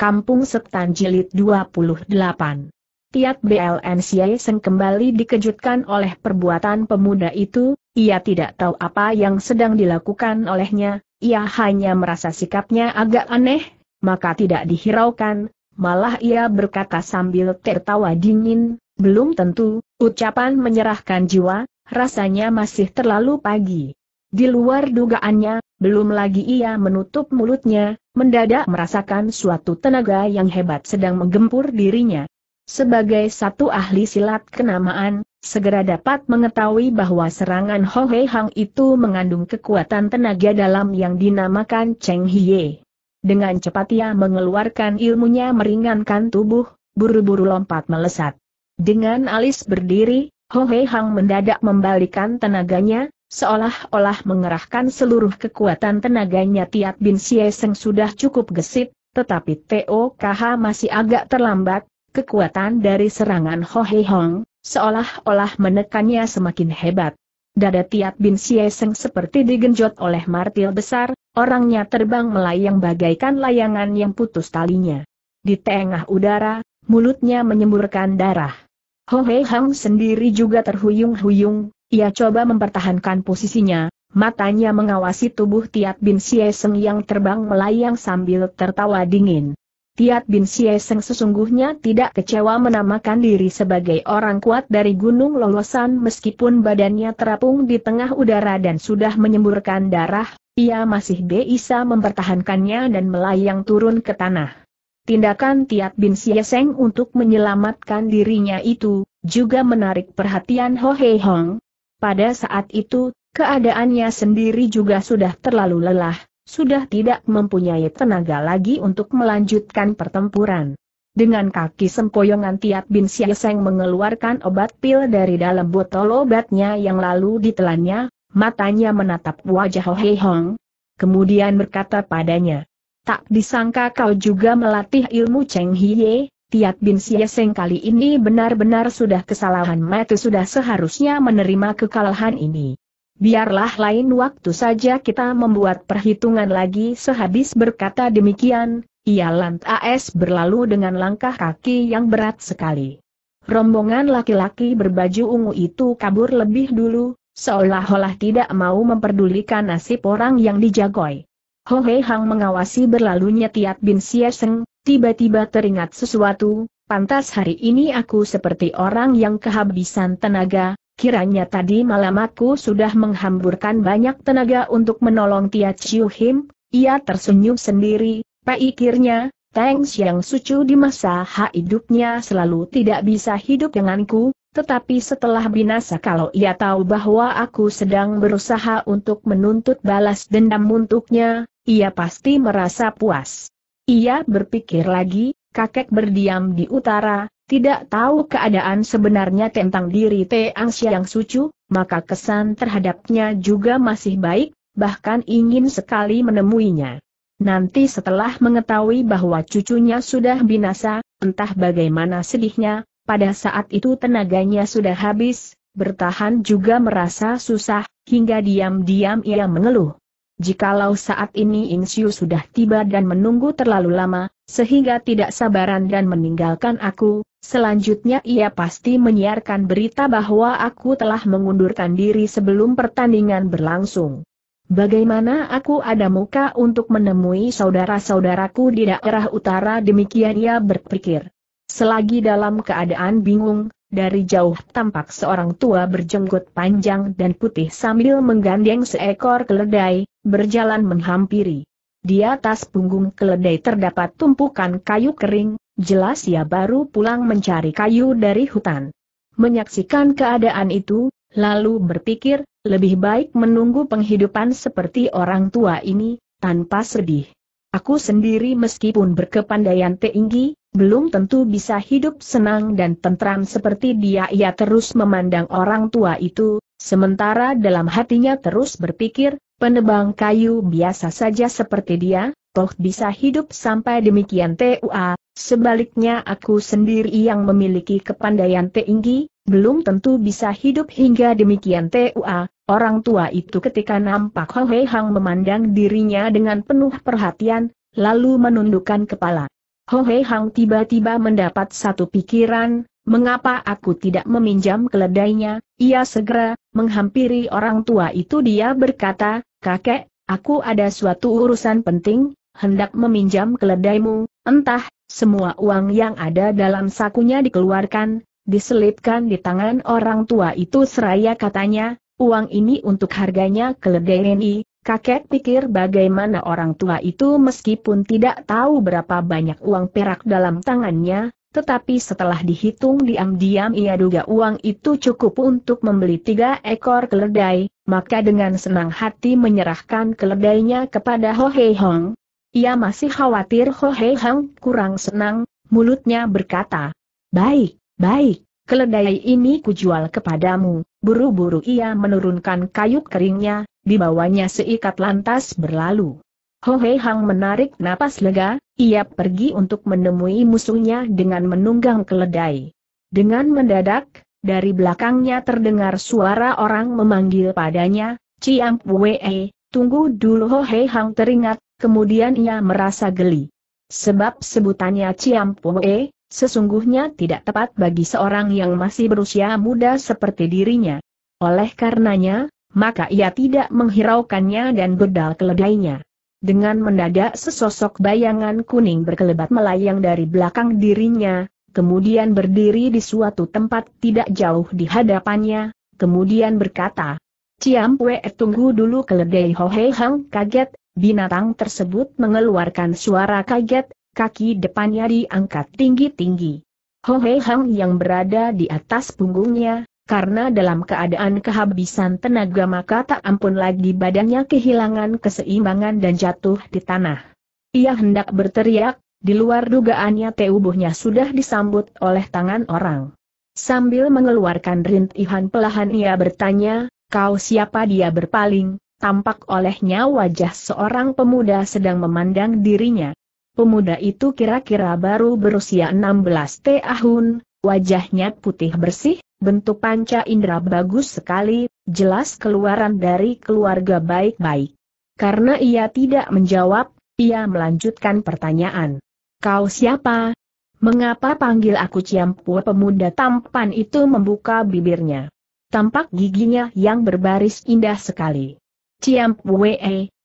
Kampung Setan Jilid 28. Piat BLN Seng kembali dikejutkan oleh perbuatan pemuda itu, ia tidak tahu apa yang sedang dilakukan olehnya, ia hanya merasa sikapnya agak aneh, maka tidak dihiraukan, malah ia berkata sambil tertawa dingin, belum tentu, ucapan menyerahkan jiwa, rasanya masih terlalu pagi. Di luar dugaannya, belum lagi ia menutup mulutnya, mendadak merasakan suatu tenaga yang hebat sedang menggempur dirinya. Sebagai satu ahli silat kenamaan, segera dapat mengetahui bahwa serangan Ho Hei Hang itu mengandung kekuatan tenaga dalam yang dinamakan Cheng Hie. Dengan cepat ia mengeluarkan ilmunya meringankan tubuh, buru-buru lompat melesat. Dengan alis berdiri, Ho Hei Hang mendadak membalikan tenaganya, Seolah-olah mengerahkan seluruh kekuatan tenaganya Tiat Bin Sieseng sudah cukup gesit, tetapi TOKH masih agak terlambat, kekuatan dari serangan Ho Hei Hong, seolah-olah menekannya semakin hebat. Dada Tiat Bin Sieseng seperti digenjot oleh martil besar, orangnya terbang melayang bagaikan layangan yang putus talinya. Di tengah udara, mulutnya menyemburkan darah. Ho Hei Hong sendiri juga terhuyung-huyung, ia coba mempertahankan posisinya, matanya mengawasi tubuh Tiat Bin Sieseng yang terbang melayang sambil tertawa dingin. Tiat Bin Sieseng sesungguhnya tidak kecewa menamakan diri sebagai orang kuat dari Gunung Lolosan meskipun badannya terapung di tengah udara dan sudah menyemburkan darah, ia masih bisa mempertahankannya dan melayang turun ke tanah. Tindakan Tiat Bin Sieseng untuk menyelamatkan dirinya itu, juga menarik perhatian Ho Hei Hong, pada saat itu, keadaannya sendiri juga sudah terlalu lelah, sudah tidak mempunyai tenaga lagi untuk melanjutkan pertempuran. Dengan kaki sempoyongan Tiap Bin Siaseng mengeluarkan obat pil dari dalam botol obatnya yang lalu ditelannya, matanya menatap wajah Ho Hei Hong. Kemudian berkata padanya, Tak disangka kau juga melatih ilmu Cheng Hiye, Tiat Bin Sieseng kali ini benar-benar sudah kesalahan mati sudah seharusnya menerima kekalahan ini. Biarlah lain waktu saja kita membuat perhitungan lagi sehabis berkata demikian, ia lantas berlalu dengan langkah kaki yang berat sekali. Rombongan laki-laki berbaju ungu itu kabur lebih dulu, seolah-olah tidak mau memperdulikan nasib orang yang dijagoi. Ho Hei Hang mengawasi berlalunya Tiat Bin Siaseng, tiba-tiba teringat sesuatu, pantas hari ini aku seperti orang yang kehabisan tenaga, kiranya tadi malam aku sudah menghamburkan banyak tenaga untuk menolong Tiat Chiu Him, ia tersenyum sendiri, pikirnya, Tengs yang suci di masa hidupnya selalu tidak bisa hidup denganku, tetapi setelah binasa kalau ia tahu bahwa aku sedang berusaha untuk menuntut balas dendam untuknya, ia pasti merasa puas. Ia berpikir lagi, kakek berdiam di utara, tidak tahu keadaan sebenarnya tentang diri Teangsia yang sucu, maka kesan terhadapnya juga masih baik, bahkan ingin sekali menemuinya. Nanti setelah mengetahui bahwa cucunya sudah binasa, entah bagaimana sedihnya, pada saat itu tenaganya sudah habis, bertahan juga merasa susah, hingga diam-diam ia mengeluh. Jikalau saat ini Insyu sudah tiba dan menunggu terlalu lama, sehingga tidak sabaran dan meninggalkan aku, selanjutnya ia pasti menyiarkan berita bahwa aku telah mengundurkan diri sebelum pertandingan berlangsung. Bagaimana aku ada muka untuk menemui saudara-saudaraku di daerah utara demikian ia berpikir. Selagi dalam keadaan bingung, dari jauh tampak seorang tua berjenggot panjang dan putih sambil menggandeng seekor keledai, berjalan menghampiri. Di atas punggung keledai terdapat tumpukan kayu kering, jelas ia baru pulang mencari kayu dari hutan. Menyaksikan keadaan itu, lalu berpikir, lebih baik menunggu penghidupan seperti orang tua ini, tanpa sedih. Aku sendiri meskipun berkepandaian tinggi, belum tentu bisa hidup senang dan tentram seperti dia ia terus memandang orang tua itu, sementara dalam hatinya terus berpikir, penebang kayu biasa saja seperti dia, toh bisa hidup sampai demikian tua, sebaliknya aku sendiri yang memiliki kepandaian tinggi, belum tentu bisa hidup hingga demikian tua, Orang tua itu ketika nampak Ho Hei Hang memandang dirinya dengan penuh perhatian, lalu menundukkan kepala. Ho Hei Hang tiba-tiba mendapat satu pikiran, mengapa aku tidak meminjam keledainya, ia segera, menghampiri orang tua itu dia berkata, kakek, aku ada suatu urusan penting, hendak meminjam keledaimu, entah, semua uang yang ada dalam sakunya dikeluarkan, diselipkan di tangan orang tua itu seraya katanya, Uang ini untuk harganya keledai Reni, kakek pikir bagaimana orang tua itu meskipun tidak tahu berapa banyak uang perak dalam tangannya, tetapi setelah dihitung diam-diam ia duga uang itu cukup untuk membeli tiga ekor keledai, maka dengan senang hati menyerahkan keledainya kepada Ho Hei Hong. Ia masih khawatir Ho Hei Hong kurang senang, mulutnya berkata, Baik, baik, keledai ini kujual kepadamu. Buru-buru ia menurunkan kayu keringnya, dibawanya seikat lantas berlalu. Hohe Hang menarik napas lega, ia pergi untuk menemui musuhnya dengan menunggang keledai. Dengan mendadak, dari belakangnya terdengar suara orang memanggil padanya, Ciam Wee, tunggu dulu Hohe Hang teringat, kemudian ia merasa geli. Sebab sebutannya Ciam Wee, sesungguhnya tidak tepat bagi seorang yang masih berusia muda seperti dirinya. Oleh karenanya, maka ia tidak menghiraukannya dan berdal keledainya. Dengan mendadak sesosok bayangan kuning berkelebat melayang dari belakang dirinya, kemudian berdiri di suatu tempat tidak jauh di hadapannya, kemudian berkata, Ciam Pue tunggu dulu keledai Hei Hang kaget, binatang tersebut mengeluarkan suara kaget, kaki depannya diangkat tinggi-tinggi. Ho Hei Hang yang berada di atas punggungnya, karena dalam keadaan kehabisan tenaga maka tak ampun lagi badannya kehilangan keseimbangan dan jatuh di tanah. Ia hendak berteriak, di luar dugaannya tubuhnya sudah disambut oleh tangan orang. Sambil mengeluarkan rintihan pelahan ia bertanya, kau siapa dia berpaling, tampak olehnya wajah seorang pemuda sedang memandang dirinya. Pemuda itu kira-kira baru berusia 16 tahun, wajahnya putih bersih, bentuk panca indera bagus sekali, jelas keluaran dari keluarga baik-baik. Karena ia tidak menjawab, ia melanjutkan pertanyaan. Kau siapa? Mengapa panggil aku Ciampu? pemuda tampan itu membuka bibirnya? Tampak giginya yang berbaris indah sekali. Ciampu,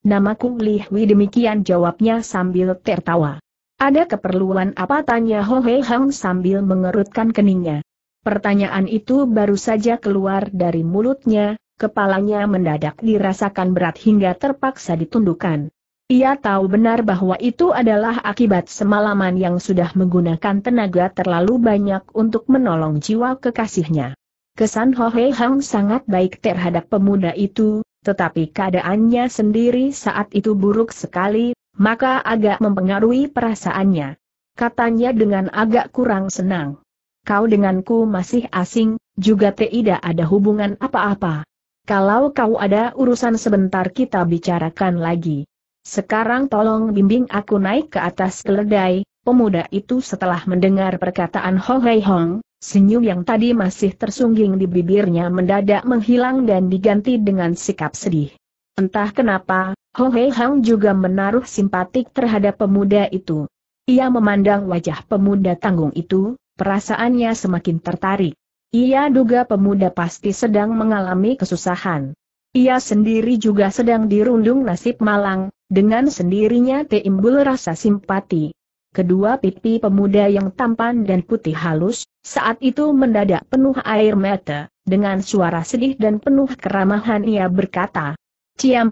Namaku Li Hui demikian jawabnya sambil tertawa. Ada keperluan apa tanya Ho Hei Hang sambil mengerutkan keningnya. Pertanyaan itu baru saja keluar dari mulutnya, kepalanya mendadak dirasakan berat hingga terpaksa ditundukkan. Ia tahu benar bahwa itu adalah akibat semalaman yang sudah menggunakan tenaga terlalu banyak untuk menolong jiwa kekasihnya. Kesan Ho Hei Hang sangat baik terhadap pemuda itu, tetapi keadaannya sendiri saat itu buruk sekali, maka agak mempengaruhi perasaannya. Katanya dengan agak kurang senang. Kau denganku masih asing, juga tidak ada hubungan apa-apa. Kalau kau ada urusan sebentar kita bicarakan lagi. Sekarang tolong bimbing aku naik ke atas keledai, pemuda itu setelah mendengar perkataan Ho Hei Hong, Senyum yang tadi masih tersungging di bibirnya mendadak menghilang dan diganti dengan sikap sedih. Entah kenapa, Ho Hei Hang juga menaruh simpatik terhadap pemuda itu. Ia memandang wajah pemuda tanggung itu, perasaannya semakin tertarik. Ia duga pemuda pasti sedang mengalami kesusahan. Ia sendiri juga sedang dirundung nasib malang, dengan sendirinya timbul rasa simpati. Kedua pipi pemuda yang tampan dan putih halus, saat itu mendadak penuh air mata, dengan suara sedih dan penuh keramahan ia berkata,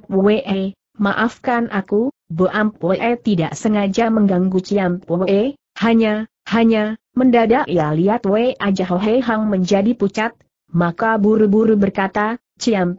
Pue, maafkan aku, Bo Ampue tidak sengaja mengganggu Pue, hanya, hanya, mendadak ia lihat Wei aja Hang menjadi pucat, maka buru-buru berkata,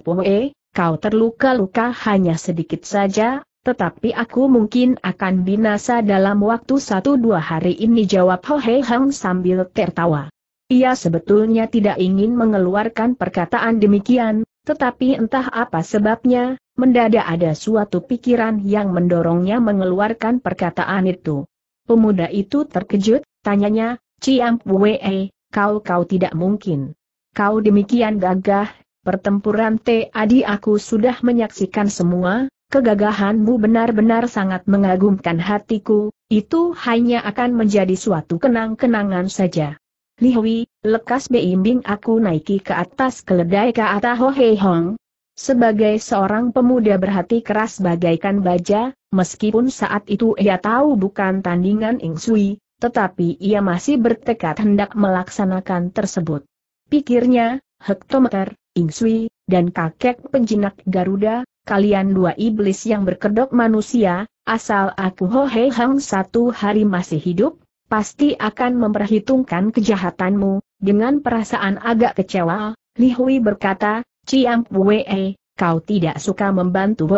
Pue, kau terluka-luka hanya sedikit saja, tetapi aku mungkin akan binasa dalam waktu satu dua hari ini jawab Ho Hei Hang sambil tertawa. Ia sebetulnya tidak ingin mengeluarkan perkataan demikian, tetapi entah apa sebabnya, mendadak ada suatu pikiran yang mendorongnya mengeluarkan perkataan itu. Pemuda itu terkejut, tanyanya, Ciam Wei, kau kau tidak mungkin. Kau demikian gagah, pertempuran T. Adi aku sudah menyaksikan semua, Kegagahanmu benar-benar sangat mengagumkan hatiku, itu hanya akan menjadi suatu kenang-kenangan saja. Hui, lekas beimbing aku naiki ke atas keledai kata Hohei Hong. Sebagai seorang pemuda berhati keras bagaikan baja, meskipun saat itu ia tahu bukan tandingan Ing Sui, tetapi ia masih bertekad hendak melaksanakan tersebut. Pikirnya, hektometer, Ing Sui, dan kakek penjinak Garuda, kalian dua iblis yang berkedok manusia, asal aku Ho He Hang satu hari masih hidup, pasti akan memperhitungkan kejahatanmu, dengan perasaan agak kecewa, Li Hui berkata, Ciampue, kau tidak suka membantu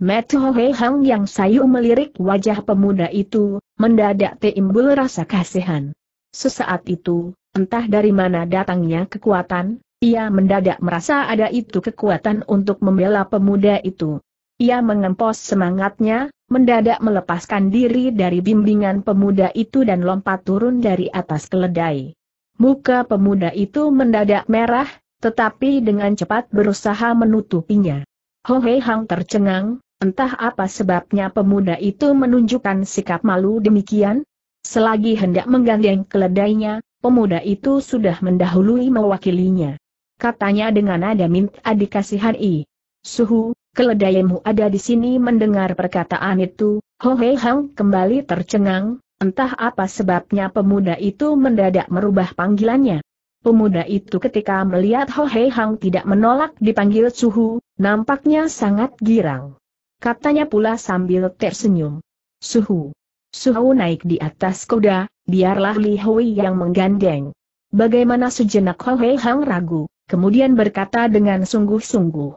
Met Ho He Hang yang sayu melirik wajah pemuda itu, mendadak timbul rasa kasihan. Sesaat itu, entah dari mana datangnya kekuatan, ia mendadak merasa ada itu kekuatan untuk membela pemuda itu. Ia mengempos semangatnya, mendadak melepaskan diri dari bimbingan pemuda itu dan lompat turun dari atas keledai. Muka pemuda itu mendadak merah, tetapi dengan cepat berusaha menutupinya. Ho Hei Hang tercengang, entah apa sebabnya pemuda itu menunjukkan sikap malu demikian. Selagi hendak menggandeng keledainya, pemuda itu sudah mendahului mewakilinya katanya dengan nada minta i. Suhu, keledaimu ada di sini mendengar perkataan itu, Ho Hei Hang kembali tercengang, entah apa sebabnya pemuda itu mendadak merubah panggilannya. Pemuda itu ketika melihat Ho Hei Hang tidak menolak dipanggil Suhu, nampaknya sangat girang. Katanya pula sambil tersenyum. Suhu. Suhu naik di atas kuda, biarlah Li Hui yang menggandeng. Bagaimana sejenak Ho Hei Hang ragu, kemudian berkata dengan sungguh-sungguh.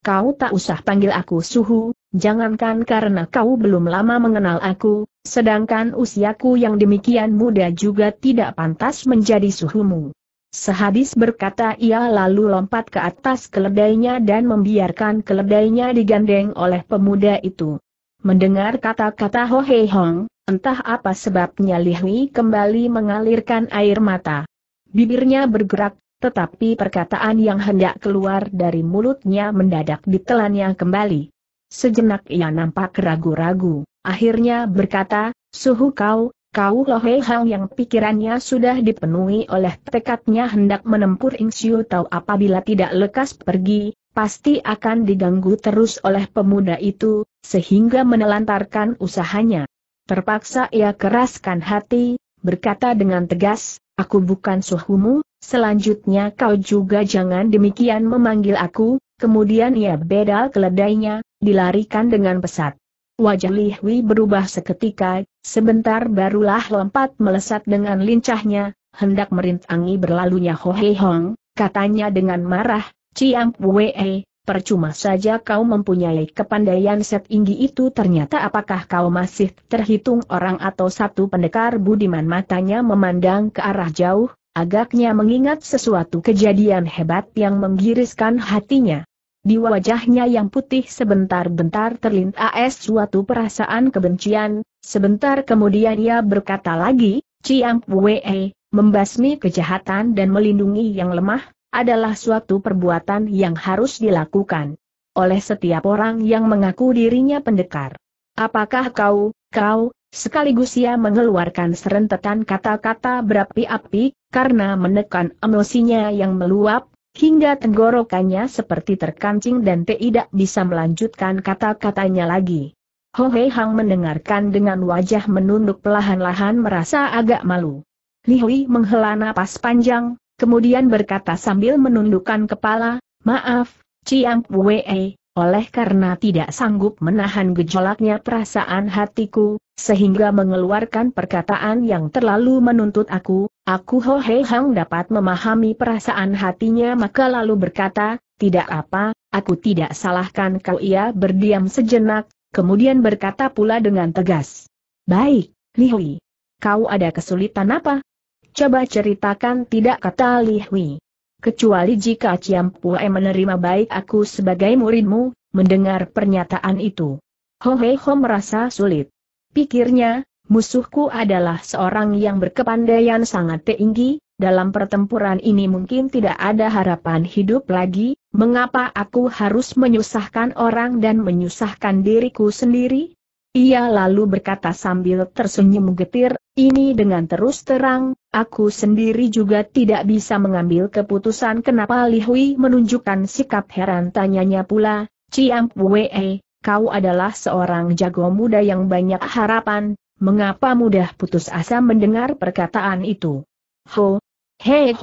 Kau tak usah panggil aku suhu, jangankan karena kau belum lama mengenal aku, sedangkan usiaku yang demikian muda juga tidak pantas menjadi suhumu. Sehabis berkata ia lalu lompat ke atas keledainya dan membiarkan keledainya digandeng oleh pemuda itu. Mendengar kata-kata Ho Hei Hong, entah apa sebabnya Li Hui kembali mengalirkan air mata. Bibirnya bergerak, tetapi perkataan yang hendak keluar dari mulutnya mendadak ditelannya kembali. Sejenak ia nampak ragu-ragu, akhirnya berkata, Suhu kau, kau Lohe Hang yang pikirannya sudah dipenuhi oleh tekadnya hendak menempur Siu Tau apabila tidak lekas pergi, pasti akan diganggu terus oleh pemuda itu, sehingga menelantarkan usahanya. Terpaksa ia keraskan hati, berkata dengan tegas, aku bukan suhumu, selanjutnya kau juga jangan demikian memanggil aku, kemudian ia bedal keledainya, dilarikan dengan pesat. Wajah Li Hui berubah seketika, sebentar barulah lompat melesat dengan lincahnya, hendak merintangi berlalunya Ho Hei Hong, katanya dengan marah, Ciang Wei, Percuma saja kau mempunyai kepandaian setinggi itu ternyata apakah kau masih terhitung orang atau satu pendekar budiman matanya memandang ke arah jauh, agaknya mengingat sesuatu kejadian hebat yang menggiriskan hatinya. Di wajahnya yang putih sebentar-bentar terlintas suatu perasaan kebencian, sebentar kemudian ia berkata lagi, Ciang Wei, membasmi kejahatan dan melindungi yang lemah, adalah suatu perbuatan yang harus dilakukan oleh setiap orang yang mengaku dirinya pendekar. Apakah kau, kau, sekaligus ia mengeluarkan serentetan kata-kata berapi-api, karena menekan emosinya yang meluap, hingga tenggorokannya seperti terkancing dan tidak bisa melanjutkan kata-katanya lagi. Ho Hei Hang mendengarkan dengan wajah menunduk pelahan-lahan merasa agak malu. Li Hui menghela napas panjang, Kemudian berkata sambil menundukkan kepala, maaf, Ciang Wei, oleh karena tidak sanggup menahan gejolaknya perasaan hatiku, sehingga mengeluarkan perkataan yang terlalu menuntut aku, aku Ho Hei Hang dapat memahami perasaan hatinya maka lalu berkata, tidak apa, aku tidak salahkan kau ia berdiam sejenak, kemudian berkata pula dengan tegas. Baik, Lihui. Kau ada kesulitan apa? Coba ceritakan tidak kata Li Hui. Kecuali jika Ciam Pue menerima baik aku sebagai muridmu, mendengar pernyataan itu. Ho Hei Ho merasa sulit. Pikirnya, musuhku adalah seorang yang berkepandaian sangat tinggi, dalam pertempuran ini mungkin tidak ada harapan hidup lagi, mengapa aku harus menyusahkan orang dan menyusahkan diriku sendiri? Ia lalu berkata sambil tersenyum getir, ini dengan terus terang, Aku sendiri juga tidak bisa mengambil keputusan kenapa Li Hui menunjukkan sikap heran tanyanya pula, Ciang Wei, kau adalah seorang jago muda yang banyak harapan, mengapa mudah putus asa mendengar perkataan itu? Ho, hei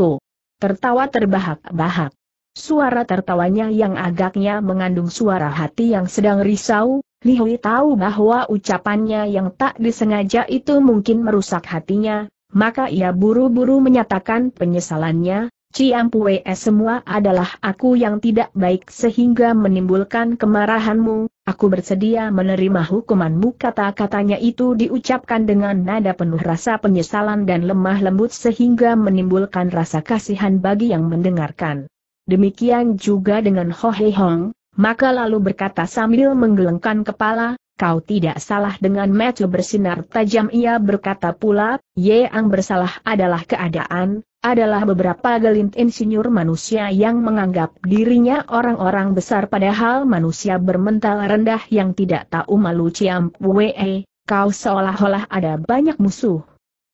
tertawa terbahak-bahak. Suara tertawanya yang agaknya mengandung suara hati yang sedang risau, Li Hui tahu bahwa ucapannya yang tak disengaja itu mungkin merusak hatinya, maka ia buru-buru menyatakan penyesalannya, Ciampue semua adalah aku yang tidak baik sehingga menimbulkan kemarahanmu, aku bersedia menerima hukumanmu kata-katanya itu diucapkan dengan nada penuh rasa penyesalan dan lemah lembut sehingga menimbulkan rasa kasihan bagi yang mendengarkan. Demikian juga dengan Ho Hei Hong, maka lalu berkata sambil menggelengkan kepala, kau tidak salah dengan mata bersinar tajam ia berkata pula, ye yang bersalah adalah keadaan, adalah beberapa gelint insinyur manusia yang menganggap dirinya orang-orang besar padahal manusia bermental rendah yang tidak tahu malu ciampue, kau seolah-olah ada banyak musuh.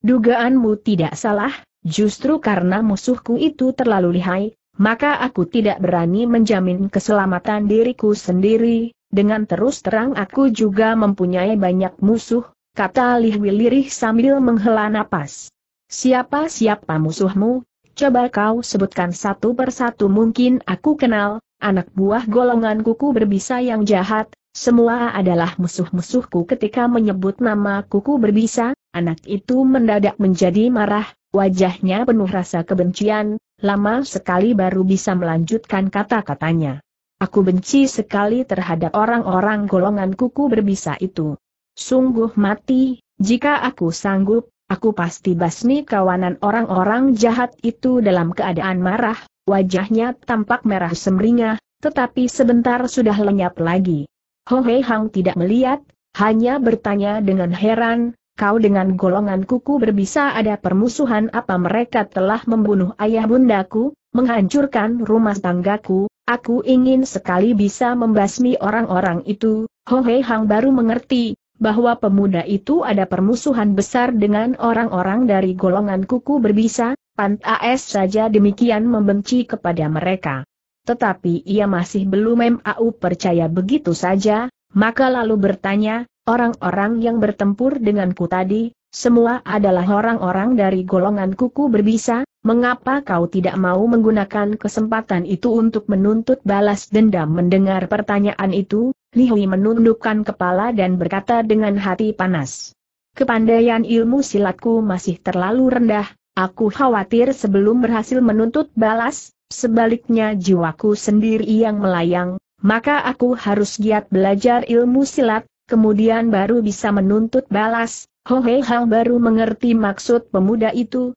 Dugaanmu tidak salah, justru karena musuhku itu terlalu lihai, maka aku tidak berani menjamin keselamatan diriku sendiri, dengan terus terang aku juga mempunyai banyak musuh, kata Lihwi lirih sambil menghela napas. Siapa-siapa musuhmu? Coba kau sebutkan satu persatu mungkin aku kenal, anak buah golongan kuku berbisa yang jahat, semua adalah musuh-musuhku ketika menyebut nama kuku berbisa, anak itu mendadak menjadi marah, wajahnya penuh rasa kebencian, lama sekali baru bisa melanjutkan kata-katanya. Aku benci sekali terhadap orang-orang golongan kuku berbisa itu. Sungguh mati, jika aku sanggup, aku pasti basmi kawanan orang-orang jahat itu dalam keadaan marah, wajahnya tampak merah semringah, tetapi sebentar sudah lenyap lagi. Ho Hei Hang tidak melihat, hanya bertanya dengan heran, kau dengan golongan kuku berbisa ada permusuhan apa mereka telah membunuh ayah bundaku, menghancurkan rumah tanggaku, Aku ingin sekali bisa membasmi orang-orang itu, Hohe Hang baru mengerti, bahwa pemuda itu ada permusuhan besar dengan orang-orang dari golongan kuku berbisa, Pantas saja demikian membenci kepada mereka. Tetapi ia masih belum mau percaya begitu saja, maka lalu bertanya, orang-orang yang bertempur denganku tadi, semua adalah orang-orang dari golongan kuku berbisa, Mengapa kau tidak mau menggunakan kesempatan itu untuk menuntut balas dendam mendengar pertanyaan itu? Li Hui menundukkan kepala dan berkata dengan hati panas. Kepandaian ilmu silatku masih terlalu rendah, aku khawatir sebelum berhasil menuntut balas, sebaliknya jiwaku sendiri yang melayang, maka aku harus giat belajar ilmu silat, kemudian baru bisa menuntut balas. Ho Hei Hang baru mengerti maksud pemuda itu,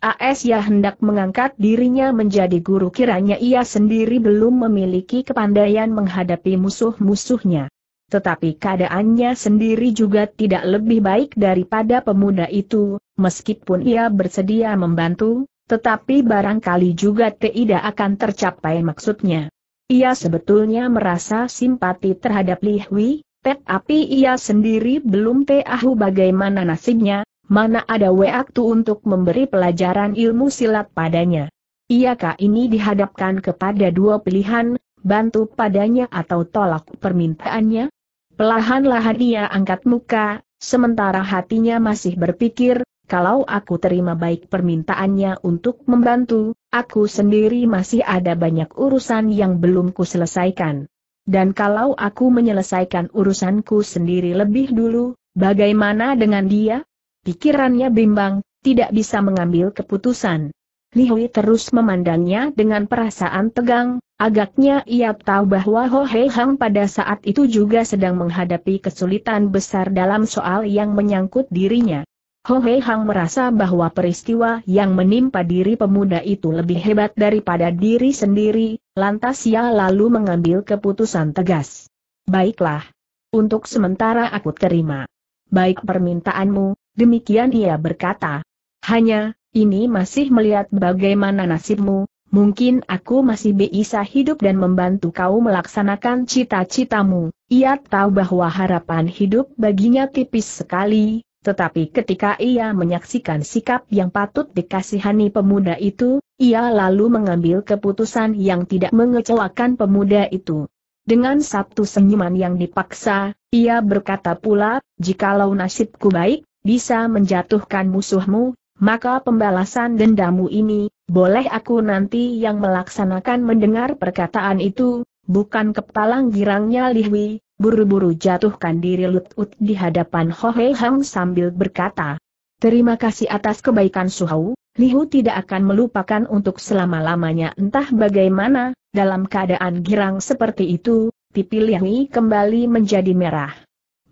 AS ya hendak mengangkat dirinya menjadi guru kiranya ia sendiri belum memiliki kepandaian menghadapi musuh-musuhnya. Tetapi keadaannya sendiri juga tidak lebih baik daripada pemuda itu, meskipun ia bersedia membantu, tetapi barangkali juga tidak akan tercapai maksudnya. Ia sebetulnya merasa simpati terhadap Li Hui, tetapi ia sendiri belum tahu bagaimana nasibnya, mana ada waktu untuk memberi pelajaran ilmu silat padanya. Iakah ini dihadapkan kepada dua pilihan, bantu padanya atau tolak permintaannya? Pelahan-lahan ia angkat muka, sementara hatinya masih berpikir, kalau aku terima baik permintaannya untuk membantu, aku sendiri masih ada banyak urusan yang belum kuselesaikan. Dan kalau aku menyelesaikan urusanku sendiri lebih dulu, bagaimana dengan dia? Pikirannya bimbang, tidak bisa mengambil keputusan. Li Hui terus memandangnya dengan perasaan tegang, agaknya ia tahu bahwa Ho Hei Hang pada saat itu juga sedang menghadapi kesulitan besar dalam soal yang menyangkut dirinya. Ho Hei Hang merasa bahwa peristiwa yang menimpa diri pemuda itu lebih hebat daripada diri sendiri, lantas ia lalu mengambil keputusan tegas. Baiklah. Untuk sementara aku terima. Baik permintaanmu, demikian ia berkata. Hanya, ini masih melihat bagaimana nasibmu, mungkin aku masih bisa hidup dan membantu kau melaksanakan cita-citamu. Ia tahu bahwa harapan hidup baginya tipis sekali, tetapi ketika ia menyaksikan sikap yang patut dikasihani pemuda itu, ia lalu mengambil keputusan yang tidak mengecewakan pemuda itu. Dengan satu senyuman yang dipaksa, ia berkata pula, jikalau nasibku baik, bisa menjatuhkan musuhmu, maka pembalasan dendamu ini, boleh aku nanti yang melaksanakan mendengar perkataan itu, bukan kepalang girangnya Lihwi, buru-buru jatuhkan diri Lutut di hadapan Hohe Hang sambil berkata, Terima kasih atas kebaikan Suhau, Lihu tidak akan melupakan untuk selama-lamanya entah bagaimana, dalam keadaan girang seperti itu, pipi Lihui kembali menjadi merah.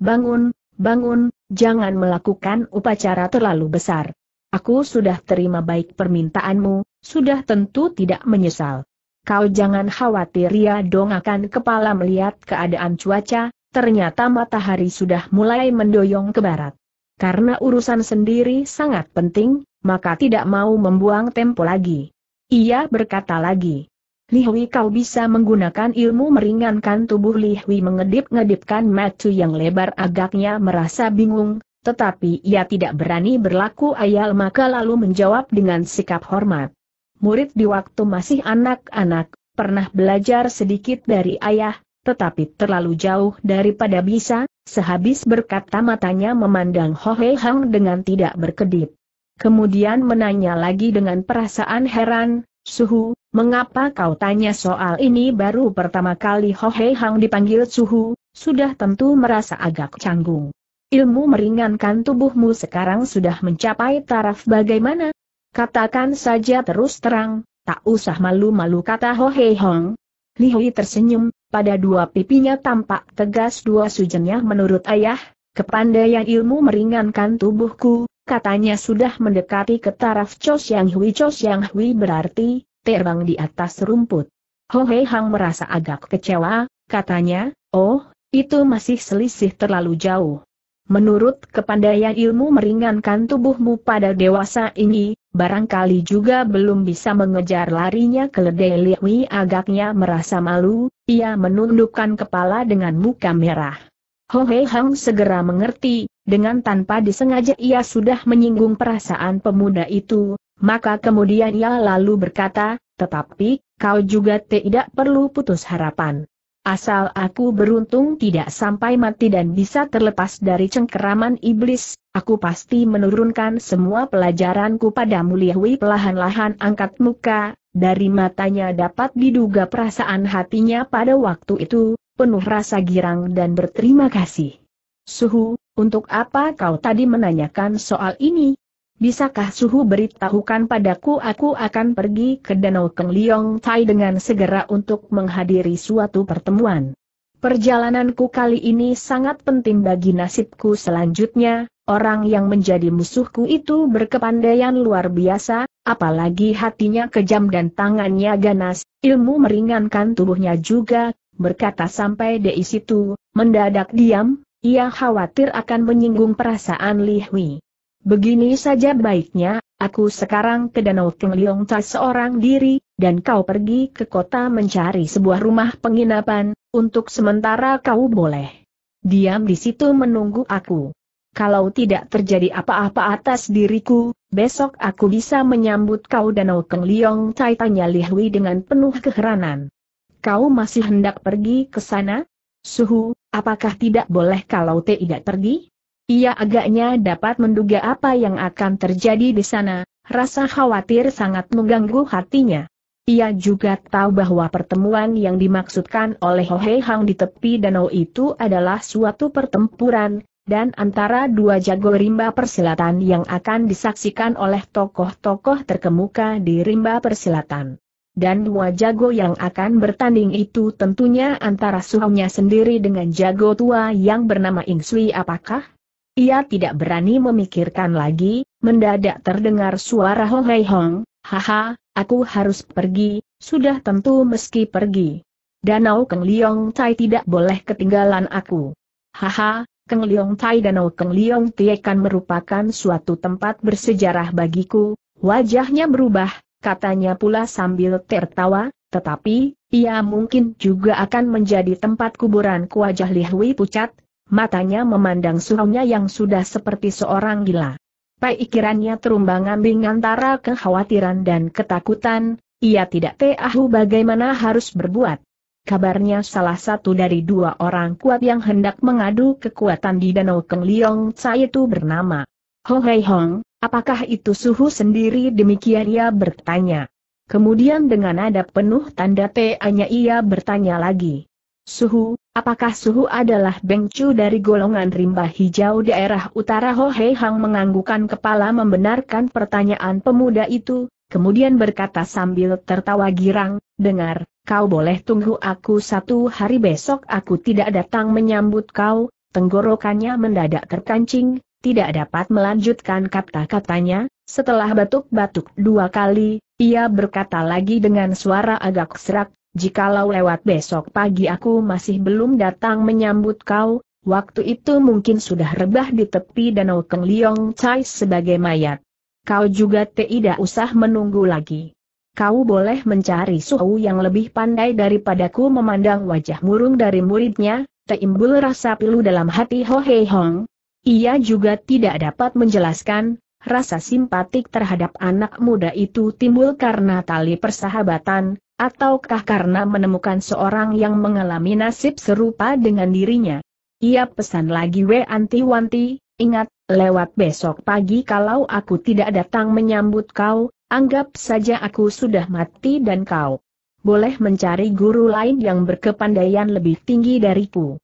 Bangun, bangun, Jangan melakukan upacara terlalu besar. Aku sudah terima baik permintaanmu, sudah tentu tidak menyesal. Kau jangan khawatir ya dong akan kepala melihat keadaan cuaca, ternyata matahari sudah mulai mendoyong ke barat. Karena urusan sendiri sangat penting, maka tidak mau membuang tempo lagi. Ia berkata lagi, Li Hui kau bisa menggunakan ilmu meringankan tubuh Li Hui mengedip-ngedipkan mata yang lebar agaknya merasa bingung, tetapi ia tidak berani berlaku ayal maka lalu menjawab dengan sikap hormat. Murid di waktu masih anak-anak, pernah belajar sedikit dari ayah, tetapi terlalu jauh daripada bisa, sehabis berkata matanya memandang Ho Hei Hang dengan tidak berkedip. Kemudian menanya lagi dengan perasaan heran, Suhu, mengapa kau tanya soal ini baru pertama kali Ho Hei Hang dipanggil Suhu, sudah tentu merasa agak canggung. Ilmu meringankan tubuhmu sekarang sudah mencapai taraf bagaimana? Katakan saja terus terang, tak usah malu-malu kata Ho Hei Hong. Li Hui tersenyum, pada dua pipinya tampak tegas dua sujennya menurut ayah, kepandaian ilmu meringankan tubuhku, katanya sudah mendekati ke taraf chos yang Hui. chos yang Hui berarti, terbang di atas rumput. Ho Hei Hang merasa agak kecewa, katanya, oh, itu masih selisih terlalu jauh. Menurut kepandaian ilmu meringankan tubuhmu pada dewasa ini, barangkali juga belum bisa mengejar larinya keledai Liwi agaknya merasa malu, ia menundukkan kepala dengan muka merah. Ho Hei Hang segera mengerti, dengan tanpa disengaja ia sudah menyinggung perasaan pemuda itu, maka kemudian ia lalu berkata, tetapi, kau juga tidak perlu putus harapan. Asal aku beruntung tidak sampai mati dan bisa terlepas dari cengkeraman iblis, aku pasti menurunkan semua pelajaranku pada Muliawi pelahan-lahan angkat muka, dari matanya dapat diduga perasaan hatinya pada waktu itu, penuh rasa girang dan berterima kasih. Suhu, untuk apa kau tadi menanyakan soal ini? Bisakah suhu beritahukan padaku aku akan pergi ke Danau Keng Liong Tai dengan segera untuk menghadiri suatu pertemuan. Perjalananku kali ini sangat penting bagi nasibku selanjutnya, orang yang menjadi musuhku itu berkepandaian luar biasa, apalagi hatinya kejam dan tangannya ganas, ilmu meringankan tubuhnya juga, berkata sampai di situ, mendadak diam, ia khawatir akan menyinggung perasaan Li Hui. Begini saja baiknya, aku sekarang ke Danau Liong Ta seorang diri, dan kau pergi ke kota mencari sebuah rumah penginapan, untuk sementara kau boleh. Diam di situ menunggu aku. Kalau tidak terjadi apa-apa atas diriku, besok aku bisa menyambut kau Danau Liong Ta, tanya Li Hui dengan penuh keheranan. Kau masih hendak pergi ke sana? Suhu, apakah tidak boleh kalau tidak pergi? Ia agaknya dapat menduga apa yang akan terjadi di sana, rasa khawatir sangat mengganggu hatinya. Ia juga tahu bahwa pertemuan yang dimaksudkan oleh Hohe Hang di tepi danau itu adalah suatu pertempuran, dan antara dua jago rimba persilatan yang akan disaksikan oleh tokoh-tokoh terkemuka di rimba persilatan dan dua jago yang akan bertanding itu tentunya antara suhunya sendiri dengan jago tua yang bernama Ing Sui apakah? Ia tidak berani memikirkan lagi, mendadak terdengar suara Ho Hei Hong, haha, aku harus pergi, sudah tentu meski pergi. Danau Keng Liong Tai tidak boleh ketinggalan aku. Haha, Keng Liong Tai Danau Keng Liong Tai kan merupakan suatu tempat bersejarah bagiku, wajahnya berubah, katanya pula sambil tertawa, tetapi, ia mungkin juga akan menjadi tempat kuburan ku wajah Lihwi pucat, matanya memandang suhunya yang sudah seperti seorang gila. Pikirannya terumbang ambing antara kekhawatiran dan ketakutan, ia tidak tahu bagaimana harus berbuat. Kabarnya salah satu dari dua orang kuat yang hendak mengadu kekuatan di Danau Keng Liong Tsai itu bernama Ho Hei Hong, Apakah itu suhu sendiri demikian ia bertanya. Kemudian dengan nada penuh tanda tanya ia bertanya lagi. Suhu, apakah suhu adalah bengcu dari golongan rimba hijau daerah utara Hohei Hang menganggukan kepala membenarkan pertanyaan pemuda itu, kemudian berkata sambil tertawa girang, dengar, kau boleh tunggu aku satu hari besok aku tidak datang menyambut kau, tenggorokannya mendadak terkancing, tidak dapat melanjutkan kata-katanya, setelah batuk-batuk dua kali, ia berkata lagi dengan suara agak serak, jikalau lewat besok pagi aku masih belum datang menyambut kau, waktu itu mungkin sudah rebah di tepi danau Keng Liong Chai sebagai mayat. Kau juga tidak usah menunggu lagi. Kau boleh mencari suhu yang lebih pandai daripadaku memandang wajah murung dari muridnya, Teimbul rasa pilu dalam hati Ho Hei Hong, ia juga tidak dapat menjelaskan, rasa simpatik terhadap anak muda itu timbul karena tali persahabatan, ataukah karena menemukan seorang yang mengalami nasib serupa dengan dirinya. Ia pesan lagi we anti-wanti, ingat, lewat besok pagi kalau aku tidak datang menyambut kau, anggap saja aku sudah mati dan kau boleh mencari guru lain yang berkepandaian lebih tinggi dariku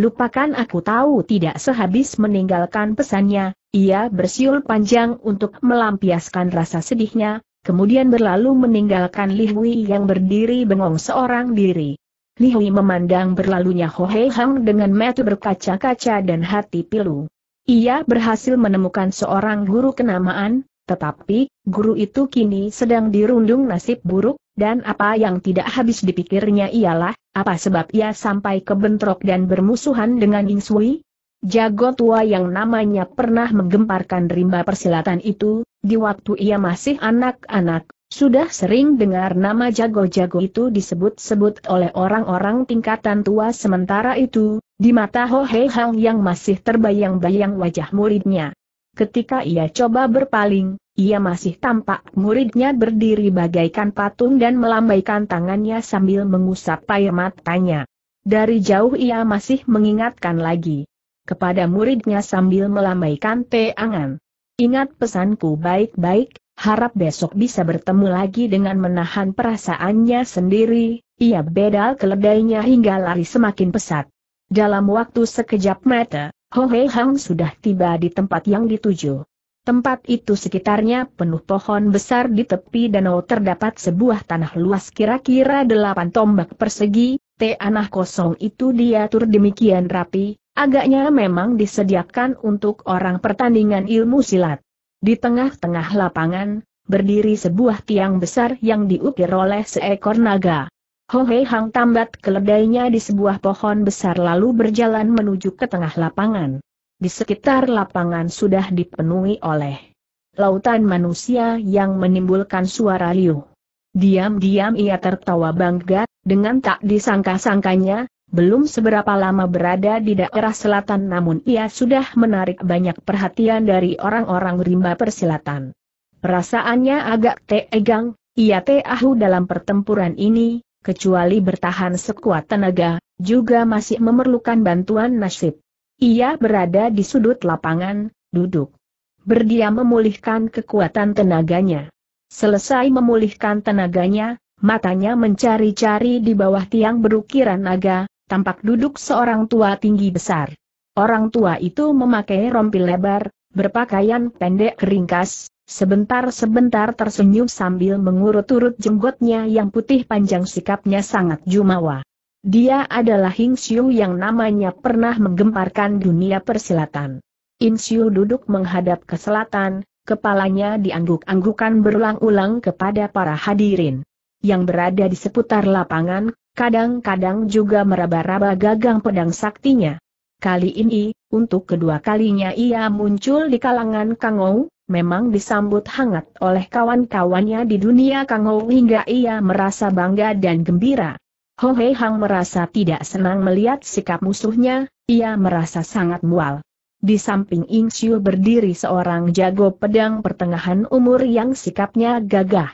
lupakan aku tahu tidak sehabis meninggalkan pesannya, ia bersiul panjang untuk melampiaskan rasa sedihnya, kemudian berlalu meninggalkan Li Hui yang berdiri bengong seorang diri. Li Hui memandang berlalunya Ho Hei Hang dengan mata berkaca-kaca dan hati pilu. Ia berhasil menemukan seorang guru kenamaan, tetapi, guru itu kini sedang dirundung nasib buruk, dan apa yang tidak habis dipikirnya ialah, apa sebab ia sampai kebentrok dan bermusuhan dengan Insui? Jago tua yang namanya pernah menggemparkan rimba persilatan itu, di waktu ia masih anak-anak, sudah sering dengar nama jago-jago itu disebut-sebut oleh orang-orang tingkatan tua sementara itu, di mata Ho Hei Hang yang masih terbayang-bayang wajah muridnya. Ketika ia coba berpaling, ia masih tampak muridnya berdiri bagaikan patung dan melambaikan tangannya sambil mengusap air matanya. Dari jauh ia masih mengingatkan lagi kepada muridnya sambil melambaikan teangan. Ingat pesanku baik-baik, harap besok bisa bertemu lagi dengan menahan perasaannya sendiri, ia bedal keledainya hingga lari semakin pesat. Dalam waktu sekejap mata, Ho Hei Hang sudah tiba di tempat yang dituju. Tempat itu sekitarnya penuh pohon besar di tepi danau terdapat sebuah tanah luas kira-kira delapan tombak persegi, tanah kosong itu diatur demikian rapi, agaknya memang disediakan untuk orang pertandingan ilmu silat. Di tengah-tengah lapangan, berdiri sebuah tiang besar yang diukir oleh seekor naga. Hohei Hang tambat keledainya di sebuah pohon besar lalu berjalan menuju ke tengah lapangan di sekitar lapangan sudah dipenuhi oleh lautan manusia yang menimbulkan suara liuh. Diam-diam ia tertawa bangga, dengan tak disangka-sangkanya, belum seberapa lama berada di daerah selatan namun ia sudah menarik banyak perhatian dari orang-orang rimba persilatan. Perasaannya agak tegang, ia teahu dalam pertempuran ini, kecuali bertahan sekuat tenaga, juga masih memerlukan bantuan nasib. Ia berada di sudut lapangan, duduk. Berdiam memulihkan kekuatan tenaganya. Selesai memulihkan tenaganya, matanya mencari-cari di bawah tiang berukiran naga, tampak duduk seorang tua tinggi besar. Orang tua itu memakai rompi lebar, berpakaian pendek keringkas, sebentar-sebentar tersenyum sambil mengurut-urut jenggotnya yang putih panjang sikapnya sangat jumawa. Dia adalah Hing Xiu yang namanya pernah menggemparkan dunia persilatan. In Xiu duduk menghadap ke selatan, kepalanya diangguk-anggukan berulang-ulang kepada para hadirin. Yang berada di seputar lapangan, kadang-kadang juga meraba-raba gagang pedang saktinya. Kali ini, untuk kedua kalinya ia muncul di kalangan Kangou, memang disambut hangat oleh kawan-kawannya di dunia Kangou hingga ia merasa bangga dan gembira. Ho Hei Hang merasa tidak senang melihat sikap musuhnya, ia merasa sangat mual. Di samping Ing Xiu berdiri seorang jago pedang pertengahan umur yang sikapnya gagah.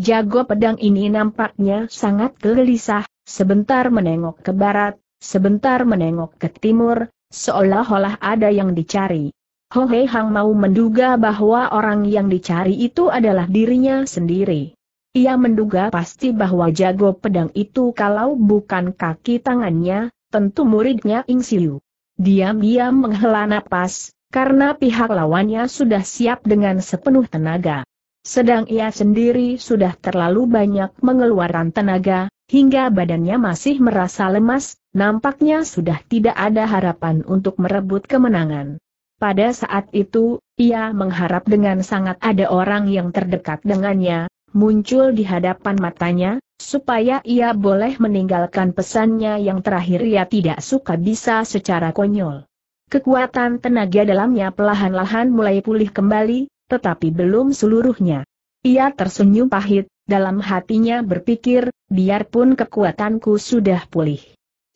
Jago pedang ini nampaknya sangat gelisah, sebentar menengok ke barat, sebentar menengok ke timur, seolah-olah ada yang dicari. Ho Hei Hang mau menduga bahwa orang yang dicari itu adalah dirinya sendiri. Ia menduga pasti bahwa jago pedang itu kalau bukan kaki tangannya, tentu muridnya Ing Siu. Diam-diam menghela napas, karena pihak lawannya sudah siap dengan sepenuh tenaga. Sedang ia sendiri sudah terlalu banyak mengeluarkan tenaga, hingga badannya masih merasa lemas, nampaknya sudah tidak ada harapan untuk merebut kemenangan. Pada saat itu, ia mengharap dengan sangat ada orang yang terdekat dengannya, muncul di hadapan matanya, supaya ia boleh meninggalkan pesannya yang terakhir ia tidak suka bisa secara konyol. Kekuatan tenaga dalamnya pelahan lahan mulai pulih kembali, tetapi belum seluruhnya. Ia tersenyum pahit, dalam hatinya berpikir, biarpun kekuatanku sudah pulih.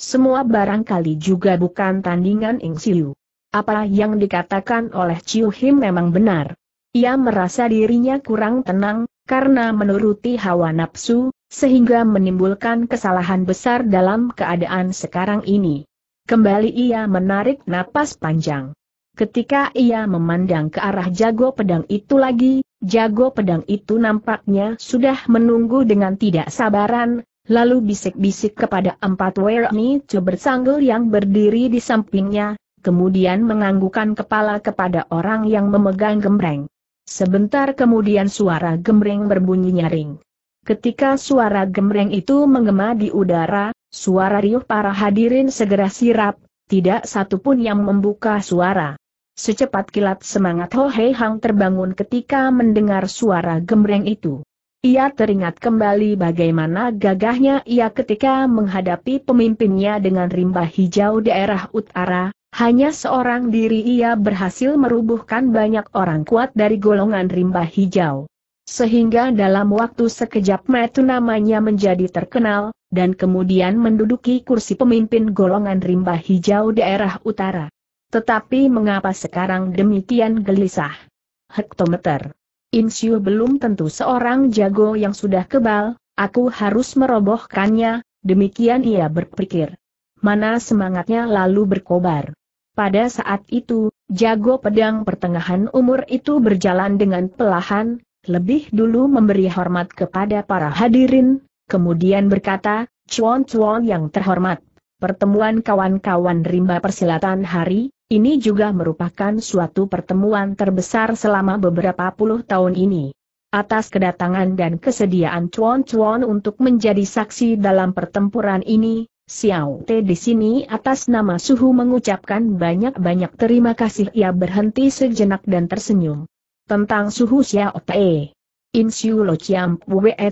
Semua barangkali juga bukan tandingan Ing Siu. Apa yang dikatakan oleh Ciu Him memang benar. Ia merasa dirinya kurang tenang, karena menuruti hawa nafsu, sehingga menimbulkan kesalahan besar dalam keadaan sekarang ini. Kembali ia menarik napas panjang. Ketika ia memandang ke arah jago pedang itu lagi, jago pedang itu nampaknya sudah menunggu dengan tidak sabaran, lalu bisik-bisik kepada empat werni bersanggul yang berdiri di sampingnya, kemudian menganggukan kepala kepada orang yang memegang gembreng. Sebentar kemudian suara gemreng berbunyi nyaring. Ketika suara gemreng itu menggema di udara, suara riuh para hadirin segera sirap, tidak satupun yang membuka suara. Secepat kilat semangat Ho Hei Hang terbangun ketika mendengar suara gemreng itu. Ia teringat kembali bagaimana gagahnya ia ketika menghadapi pemimpinnya dengan rimba hijau daerah utara, hanya seorang diri ia berhasil merubuhkan banyak orang kuat dari golongan rimba hijau. Sehingga dalam waktu sekejap mata namanya menjadi terkenal, dan kemudian menduduki kursi pemimpin golongan rimba hijau daerah utara. Tetapi mengapa sekarang demikian gelisah? Hektometer. Insyu belum tentu seorang jago yang sudah kebal, aku harus merobohkannya, demikian ia berpikir mana semangatnya lalu berkobar. Pada saat itu, jago pedang pertengahan umur itu berjalan dengan pelahan, lebih dulu memberi hormat kepada para hadirin, kemudian berkata, Cuan Cuan yang terhormat, pertemuan kawan-kawan rimba persilatan hari, ini juga merupakan suatu pertemuan terbesar selama beberapa puluh tahun ini. Atas kedatangan dan kesediaan Cuan Cuan untuk menjadi saksi dalam pertempuran ini, Xiao Te di sini atas nama Suhu mengucapkan banyak-banyak terima kasih ia berhenti sejenak dan tersenyum. Tentang Suhu Xiao Te. In Siu Lo Chiam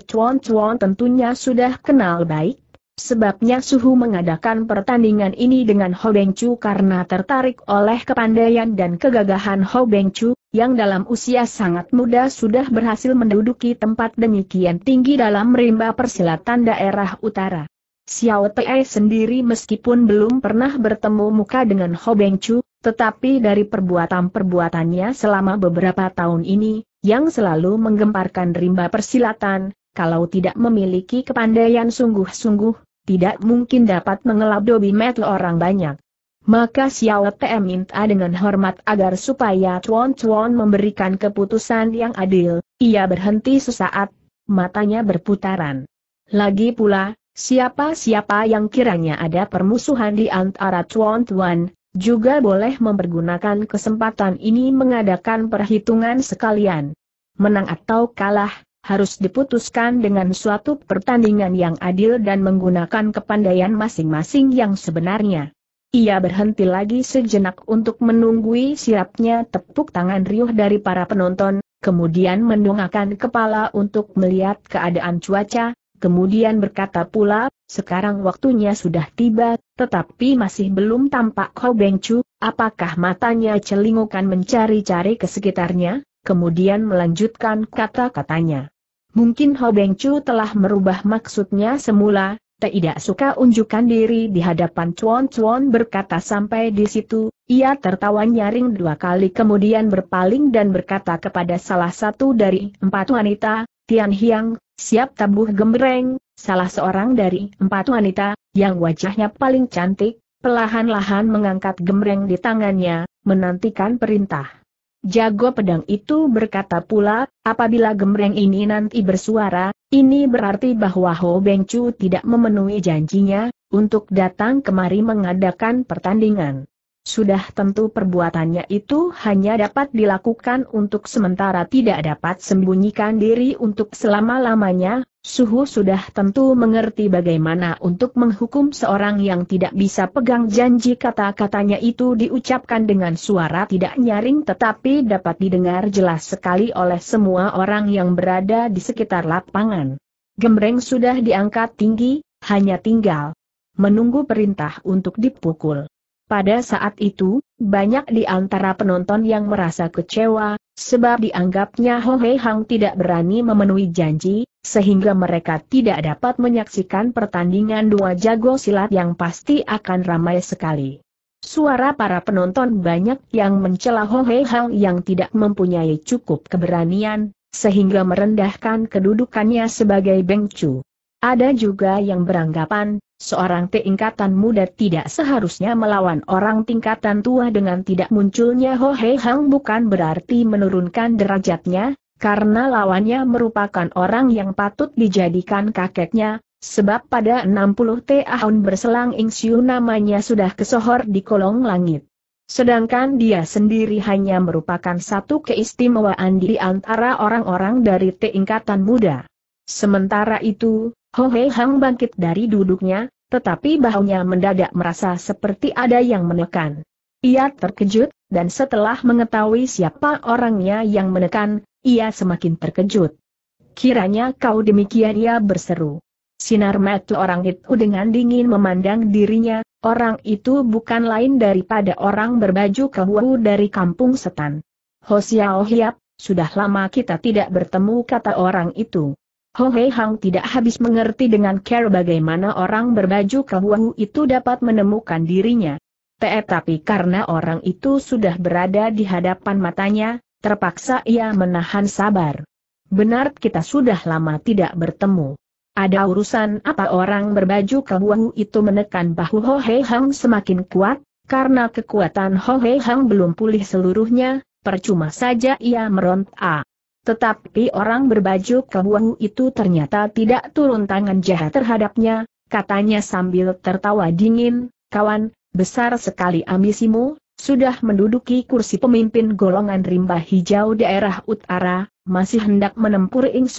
Chuan Tuan tentunya sudah kenal baik, sebabnya Suhu mengadakan pertandingan ini dengan Ho Beng Chu karena tertarik oleh kepandaian dan kegagahan Ho Beng Chu, yang dalam usia sangat muda sudah berhasil menduduki tempat demikian tinggi dalam rimba persilatan daerah utara. Xiao Tei sendiri meskipun belum pernah bertemu muka dengan Ho Beng Chu, tetapi dari perbuatan-perbuatannya selama beberapa tahun ini, yang selalu menggemparkan rimba persilatan, kalau tidak memiliki kepandaian sungguh-sungguh, tidak mungkin dapat mengelap dobi metal orang banyak. Maka Xiao Te minta dengan hormat agar supaya Chuan Chuan memberikan keputusan yang adil, ia berhenti sesaat, matanya berputaran. Lagi pula, Siapa-siapa yang kiranya ada permusuhan di antara Tuan Tuan, juga boleh mempergunakan kesempatan ini mengadakan perhitungan sekalian. Menang atau kalah, harus diputuskan dengan suatu pertandingan yang adil dan menggunakan kepandaian masing-masing yang sebenarnya. Ia berhenti lagi sejenak untuk menunggui sirapnya tepuk tangan riuh dari para penonton, kemudian mendongakkan kepala untuk melihat keadaan cuaca, Kemudian berkata pula, sekarang waktunya sudah tiba, tetapi masih belum tampak Ho Beng apakah matanya celingukan mencari-cari ke sekitarnya, kemudian melanjutkan kata-katanya. Mungkin Ho Beng Chu telah merubah maksudnya semula, tidak suka unjukkan diri di hadapan Chuan Chuan berkata sampai di situ, ia tertawa nyaring dua kali kemudian berpaling dan berkata kepada salah satu dari empat wanita, Tian Hiang, Siap tabuh gemereng, salah seorang dari empat wanita, yang wajahnya paling cantik, perlahan-lahan mengangkat gembreng di tangannya, menantikan perintah. Jago pedang itu berkata pula, apabila gembreng ini nanti bersuara, ini berarti bahwa Ho Beng Chu tidak memenuhi janjinya, untuk datang kemari mengadakan pertandingan. Sudah tentu perbuatannya itu hanya dapat dilakukan untuk sementara tidak dapat sembunyikan diri untuk selama-lamanya, Suhu sudah tentu mengerti bagaimana untuk menghukum seorang yang tidak bisa pegang janji kata-katanya itu diucapkan dengan suara tidak nyaring tetapi dapat didengar jelas sekali oleh semua orang yang berada di sekitar lapangan. Gembreng sudah diangkat tinggi, hanya tinggal menunggu perintah untuk dipukul. Pada saat itu, banyak di antara penonton yang merasa kecewa, sebab dianggapnya Ho Hei Hang tidak berani memenuhi janji, sehingga mereka tidak dapat menyaksikan pertandingan dua jago silat yang pasti akan ramai sekali. Suara para penonton banyak yang mencela Ho Hei Hang yang tidak mempunyai cukup keberanian, sehingga merendahkan kedudukannya sebagai Bengcu. Ada juga yang beranggapan, Seorang tingkatan muda tidak seharusnya melawan orang tingkatan tua dengan tidak munculnya Ho Hei Hang bukan berarti menurunkan derajatnya, karena lawannya merupakan orang yang patut dijadikan kakeknya, sebab pada 60 tahun berselang Ing Siu namanya sudah kesohor di kolong langit. Sedangkan dia sendiri hanya merupakan satu keistimewaan di antara orang-orang dari tingkatan muda. Sementara itu, Ho Hei Hang bangkit dari duduknya, tetapi bahunya mendadak merasa seperti ada yang menekan. Ia terkejut, dan setelah mengetahui siapa orangnya yang menekan, ia semakin terkejut. Kiranya kau demikian ia berseru. Sinar mata orang itu dengan dingin memandang dirinya, orang itu bukan lain daripada orang berbaju kehuau dari kampung setan. Ho Xiao Hiap, sudah lama kita tidak bertemu kata orang itu. Ho Hei Hang tidak habis mengerti dengan care bagaimana orang berbaju kehuahu itu dapat menemukan dirinya. Tetapi karena orang itu sudah berada di hadapan matanya, terpaksa ia menahan sabar. Benar kita sudah lama tidak bertemu. Ada urusan apa orang berbaju kehuahu itu menekan bahu Ho Hei Hang semakin kuat, karena kekuatan Ho Hei Hang belum pulih seluruhnya, percuma saja ia meronta. Tetapi orang berbaju kebuahu itu ternyata tidak turun tangan jahat terhadapnya, katanya sambil tertawa dingin, kawan, besar sekali ambisimu, sudah menduduki kursi pemimpin golongan rimba hijau daerah utara, masih hendak menempur Ing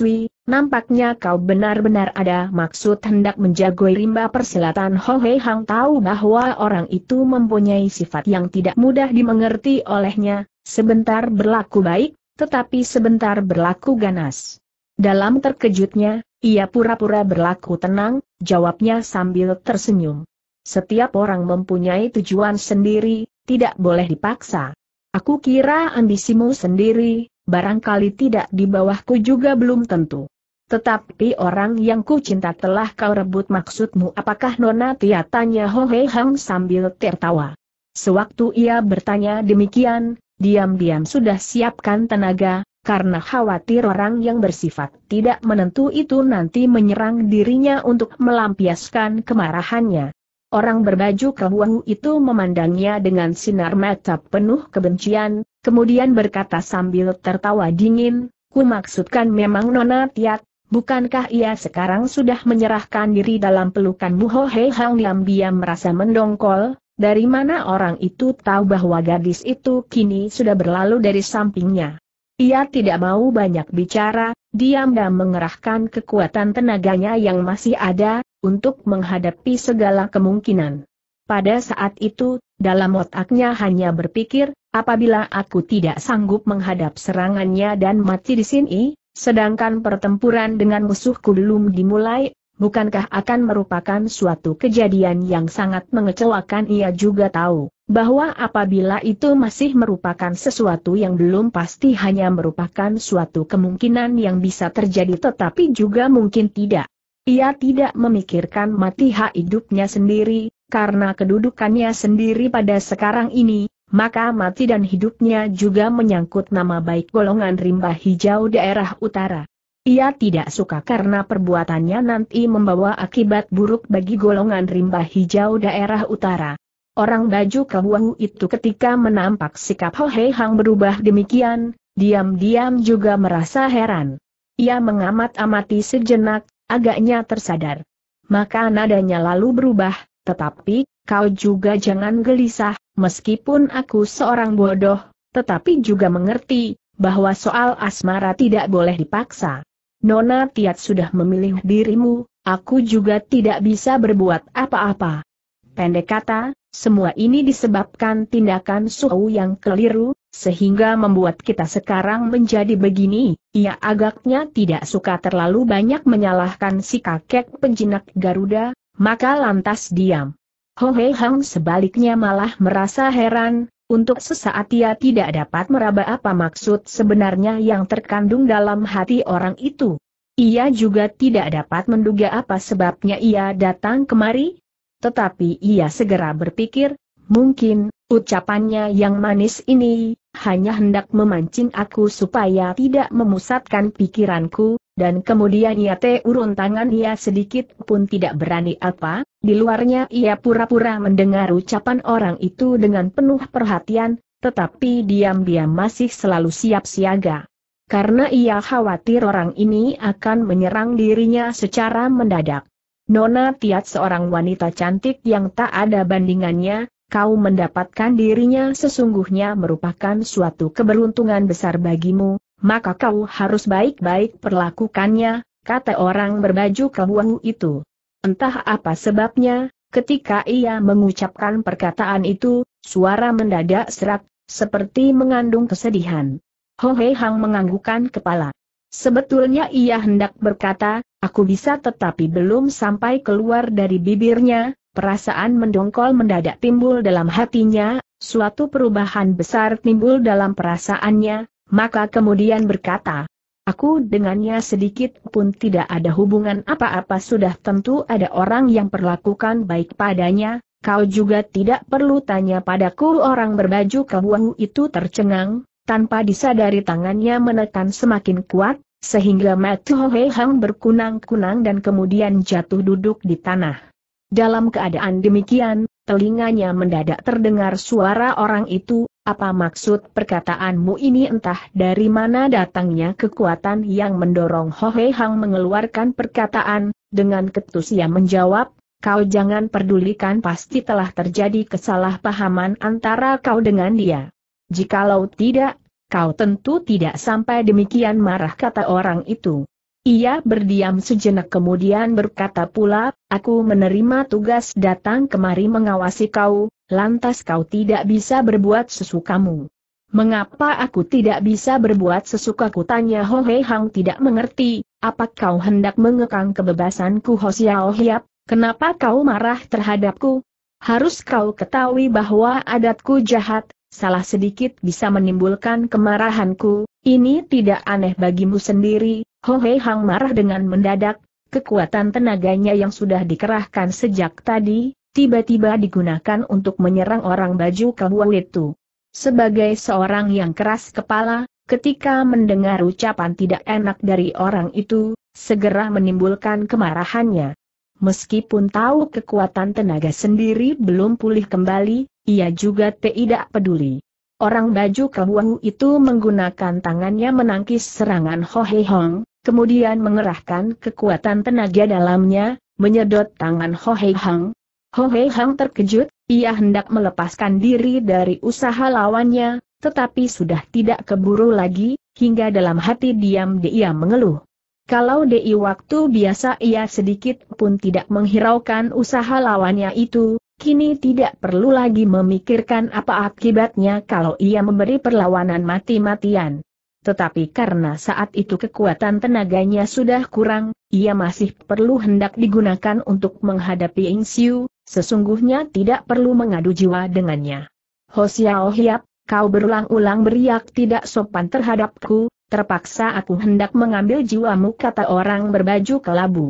nampaknya kau benar-benar ada maksud hendak menjagoi rimba persilatan Ho Hei Hang tahu bahwa orang itu mempunyai sifat yang tidak mudah dimengerti olehnya, sebentar berlaku baik, tetapi sebentar berlaku ganas. Dalam terkejutnya, ia pura-pura berlaku tenang, jawabnya sambil tersenyum. Setiap orang mempunyai tujuan sendiri, tidak boleh dipaksa. Aku kira ambisimu sendiri, barangkali tidak di bawahku juga belum tentu. Tetapi orang yang ku cinta telah kau rebut maksudmu apakah Nona Tia tanya Ho Hei Hang sambil tertawa. Sewaktu ia bertanya demikian, diam-diam sudah siapkan tenaga, karena khawatir orang yang bersifat tidak menentu itu nanti menyerang dirinya untuk melampiaskan kemarahannya. Orang berbaju kebuahu itu memandangnya dengan sinar mata penuh kebencian, kemudian berkata sambil tertawa dingin, ku maksudkan memang Nona Tiat, bukankah ia sekarang sudah menyerahkan diri dalam pelukan muho Hei Hang diam-diam merasa mendongkol, dari mana orang itu tahu bahwa gadis itu kini sudah berlalu dari sampingnya? Ia tidak mau banyak bicara, diam dan mengerahkan kekuatan tenaganya yang masih ada, untuk menghadapi segala kemungkinan. Pada saat itu, dalam otaknya hanya berpikir, apabila aku tidak sanggup menghadap serangannya dan mati di sini, sedangkan pertempuran dengan musuhku belum dimulai, bukankah akan merupakan suatu kejadian yang sangat mengecewakan ia juga tahu, bahwa apabila itu masih merupakan sesuatu yang belum pasti hanya merupakan suatu kemungkinan yang bisa terjadi tetapi juga mungkin tidak. Ia tidak memikirkan mati hak hidupnya sendiri, karena kedudukannya sendiri pada sekarang ini, maka mati dan hidupnya juga menyangkut nama baik golongan rimba hijau daerah utara. Ia tidak suka karena perbuatannya nanti membawa akibat buruk bagi golongan rimba hijau daerah utara. Orang baju kewahu itu ketika menampak sikap Ho Hei Hang berubah demikian, diam-diam juga merasa heran. Ia mengamat-amati sejenak, agaknya tersadar. Maka nadanya lalu berubah, tetapi, kau juga jangan gelisah, meskipun aku seorang bodoh, tetapi juga mengerti, bahwa soal asmara tidak boleh dipaksa. Nona Tiat sudah memilih dirimu, aku juga tidak bisa berbuat apa-apa. Pendek kata, semua ini disebabkan tindakan Suhu yang keliru, sehingga membuat kita sekarang menjadi begini, ia agaknya tidak suka terlalu banyak menyalahkan si kakek penjinak Garuda, maka lantas diam. Ho Hei Hang sebaliknya malah merasa heran, untuk sesaat ia tidak dapat meraba apa maksud sebenarnya yang terkandung dalam hati orang itu. Ia juga tidak dapat menduga apa sebabnya ia datang kemari. Tetapi ia segera berpikir, mungkin, ucapannya yang manis ini, hanya hendak memancing aku supaya tidak memusatkan pikiranku, dan kemudian ia te urun tangan ia sedikit pun tidak berani apa, di luarnya ia pura-pura mendengar ucapan orang itu dengan penuh perhatian, tetapi diam-diam masih selalu siap siaga. Karena ia khawatir orang ini akan menyerang dirinya secara mendadak. Nona Tiat seorang wanita cantik yang tak ada bandingannya, kau mendapatkan dirinya sesungguhnya merupakan suatu keberuntungan besar bagimu, maka kau harus baik-baik perlakukannya, kata orang berbaju kehuang itu. Entah apa sebabnya, ketika ia mengucapkan perkataan itu, suara mendadak serak, seperti mengandung kesedihan. Ho Hei Hang menganggukan kepala. Sebetulnya ia hendak berkata, aku bisa tetapi belum sampai keluar dari bibirnya, perasaan mendongkol mendadak timbul dalam hatinya, suatu perubahan besar timbul dalam perasaannya, maka kemudian berkata, Aku dengannya sedikit pun tidak ada hubungan apa-apa sudah tentu ada orang yang perlakukan baik padanya, kau juga tidak perlu tanya padaku orang berbaju kebuahu itu tercengang, tanpa disadari tangannya menekan semakin kuat, sehingga Matu Hang berkunang-kunang dan kemudian jatuh duduk di tanah. Dalam keadaan demikian, telinganya mendadak terdengar suara orang itu, apa maksud perkataanmu ini entah dari mana datangnya kekuatan yang mendorong Ho Hei Hang mengeluarkan perkataan, dengan ketus ia menjawab, kau jangan pedulikan pasti telah terjadi kesalahpahaman antara kau dengan dia. Jikalau tidak, kau tentu tidak sampai demikian marah kata orang itu. Ia berdiam sejenak kemudian berkata pula, aku menerima tugas datang kemari mengawasi kau, lantas kau tidak bisa berbuat sesukamu. Mengapa aku tidak bisa berbuat sesukaku tanya Ho Hei Hang tidak mengerti, apa kau hendak mengekang kebebasanku Ho Xiao Hiap, kenapa kau marah terhadapku? Harus kau ketahui bahwa adatku jahat, salah sedikit bisa menimbulkan kemarahanku, ini tidak aneh bagimu sendiri, Hohei Hang marah dengan mendadak, kekuatan tenaganya yang sudah dikerahkan sejak tadi, tiba-tiba digunakan untuk menyerang orang baju kebuah itu. Sebagai seorang yang keras kepala, ketika mendengar ucapan tidak enak dari orang itu, segera menimbulkan kemarahannya. Meskipun tahu kekuatan tenaga sendiri belum pulih kembali, ia juga tidak peduli. Orang baju kebuahu itu menggunakan tangannya menangkis serangan Ho Hee Hong, kemudian mengerahkan kekuatan tenaga dalamnya, menyedot tangan Ho Hee Hong. Ho Hee Hong terkejut, ia hendak melepaskan diri dari usaha lawannya, tetapi sudah tidak keburu lagi, hingga dalam hati diam dia mengeluh. Kalau di waktu biasa ia sedikit pun tidak menghiraukan usaha lawannya itu, Kini tidak perlu lagi memikirkan apa akibatnya kalau ia memberi perlawanan mati-matian. Tetapi karena saat itu kekuatan tenaganya sudah kurang, ia masih perlu hendak digunakan untuk menghadapi Ing Siu, sesungguhnya tidak perlu mengadu jiwa dengannya. Ho Xiao Hiap, kau berulang-ulang beriak tidak sopan terhadapku, terpaksa aku hendak mengambil jiwamu kata orang berbaju kelabu.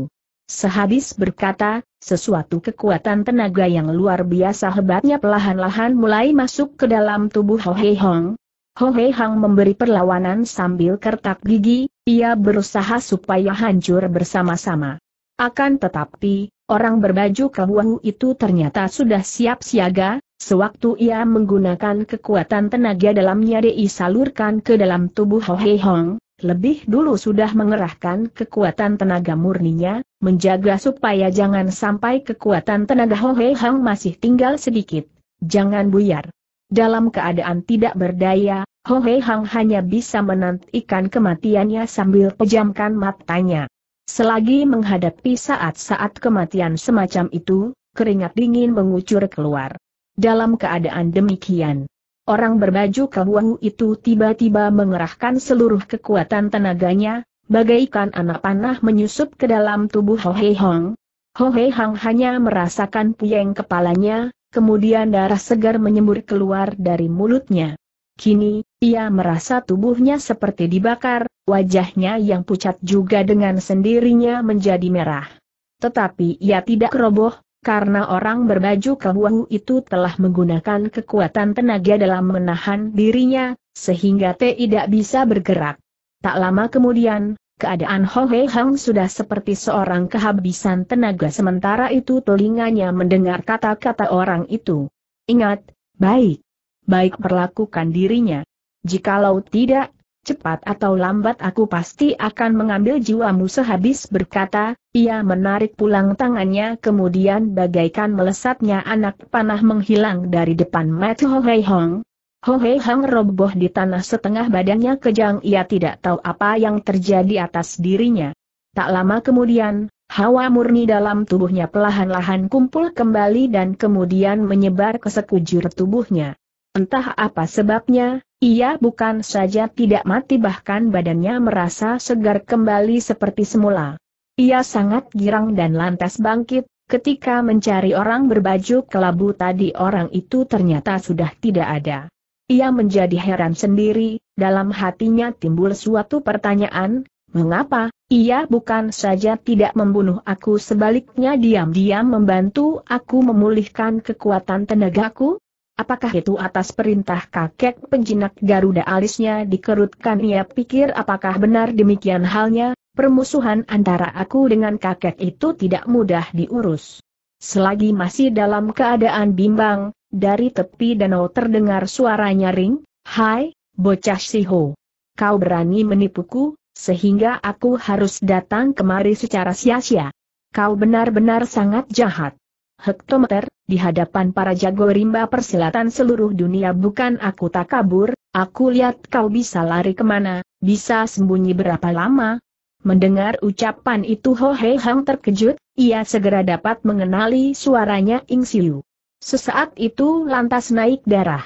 Sehabis berkata, sesuatu kekuatan tenaga yang luar biasa hebatnya pelahan lahan mulai masuk ke dalam tubuh Ho Hei Hong. Ho Hei Hang memberi perlawanan sambil kertak gigi, ia berusaha supaya hancur bersama-sama. Akan tetapi, orang berbaju kehuahu itu ternyata sudah siap siaga, sewaktu ia menggunakan kekuatan tenaga dalamnya disalurkan salurkan ke dalam tubuh Ho Hei Hong, lebih dulu sudah mengerahkan kekuatan tenaga murninya, menjaga supaya jangan sampai kekuatan tenaga Hohe Hang masih tinggal sedikit. Jangan buyar. Dalam keadaan tidak berdaya, Hohe Hang hanya bisa menantikan kematiannya sambil pejamkan matanya. Selagi menghadapi saat-saat kematian semacam itu, keringat dingin mengucur keluar. Dalam keadaan demikian, Orang berbaju keluang itu tiba-tiba mengerahkan seluruh kekuatan tenaganya, bagaikan anak panah menyusup ke dalam tubuh Ho Hei Hong. Ho Hei Hong hanya merasakan puyeng kepalanya, kemudian darah segar menyembur keluar dari mulutnya. Kini, ia merasa tubuhnya seperti dibakar, wajahnya yang pucat juga dengan sendirinya menjadi merah. Tetapi ia tidak roboh, karena orang berbaju kewahu itu telah menggunakan kekuatan tenaga dalam menahan dirinya, sehingga tidak bisa bergerak. Tak lama kemudian, keadaan Ho Hei Hang sudah seperti seorang kehabisan tenaga sementara itu telinganya mendengar kata-kata orang itu. Ingat, baik. Baik perlakukan dirinya. Jikalau tidak, cepat atau lambat aku pasti akan mengambil jiwamu sehabis berkata, ia menarik pulang tangannya kemudian bagaikan melesatnya anak panah menghilang dari depan Matt Ho Hei Hong. Ho Hei Hong roboh di tanah setengah badannya kejang ia tidak tahu apa yang terjadi atas dirinya. Tak lama kemudian, hawa murni dalam tubuhnya pelahan lahan kumpul kembali dan kemudian menyebar ke sekujur tubuhnya. Entah apa sebabnya, ia bukan saja tidak mati bahkan badannya merasa segar kembali seperti semula. Ia sangat girang dan lantas bangkit, ketika mencari orang berbaju kelabu tadi orang itu ternyata sudah tidak ada. Ia menjadi heran sendiri, dalam hatinya timbul suatu pertanyaan, mengapa, ia bukan saja tidak membunuh aku sebaliknya diam-diam membantu aku memulihkan kekuatan tenagaku? Apakah itu atas perintah kakek penjinak Garuda alisnya dikerutkan ia pikir apakah benar demikian halnya, permusuhan antara aku dengan kakek itu tidak mudah diurus. Selagi masih dalam keadaan bimbang, dari tepi danau terdengar suara nyaring, Hai, bocah siho. Kau berani menipuku, sehingga aku harus datang kemari secara sia-sia. Kau benar-benar sangat jahat. Hektometer, di hadapan para jago rimba persilatan seluruh dunia bukan aku tak kabur, aku lihat kau bisa lari kemana, bisa sembunyi berapa lama. Mendengar ucapan itu Ho Hei Hang terkejut, ia segera dapat mengenali suaranya Ing Siu. Sesaat itu lantas naik darah.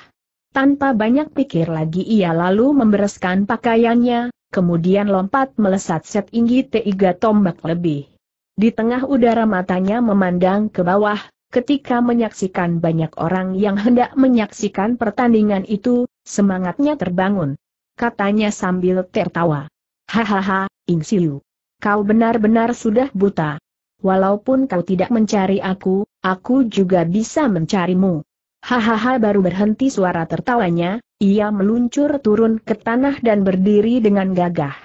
Tanpa banyak pikir lagi ia lalu membereskan pakaiannya, kemudian lompat melesat set inggi tiga tombak lebih. Di tengah udara matanya memandang ke bawah, ketika menyaksikan banyak orang yang hendak menyaksikan pertandingan itu, semangatnya terbangun. Katanya sambil tertawa. Hahaha, Ing Siu. Kau benar-benar sudah buta. Walaupun kau tidak mencari aku, aku juga bisa mencarimu. Hahaha baru berhenti suara tertawanya, ia meluncur turun ke tanah dan berdiri dengan gagah.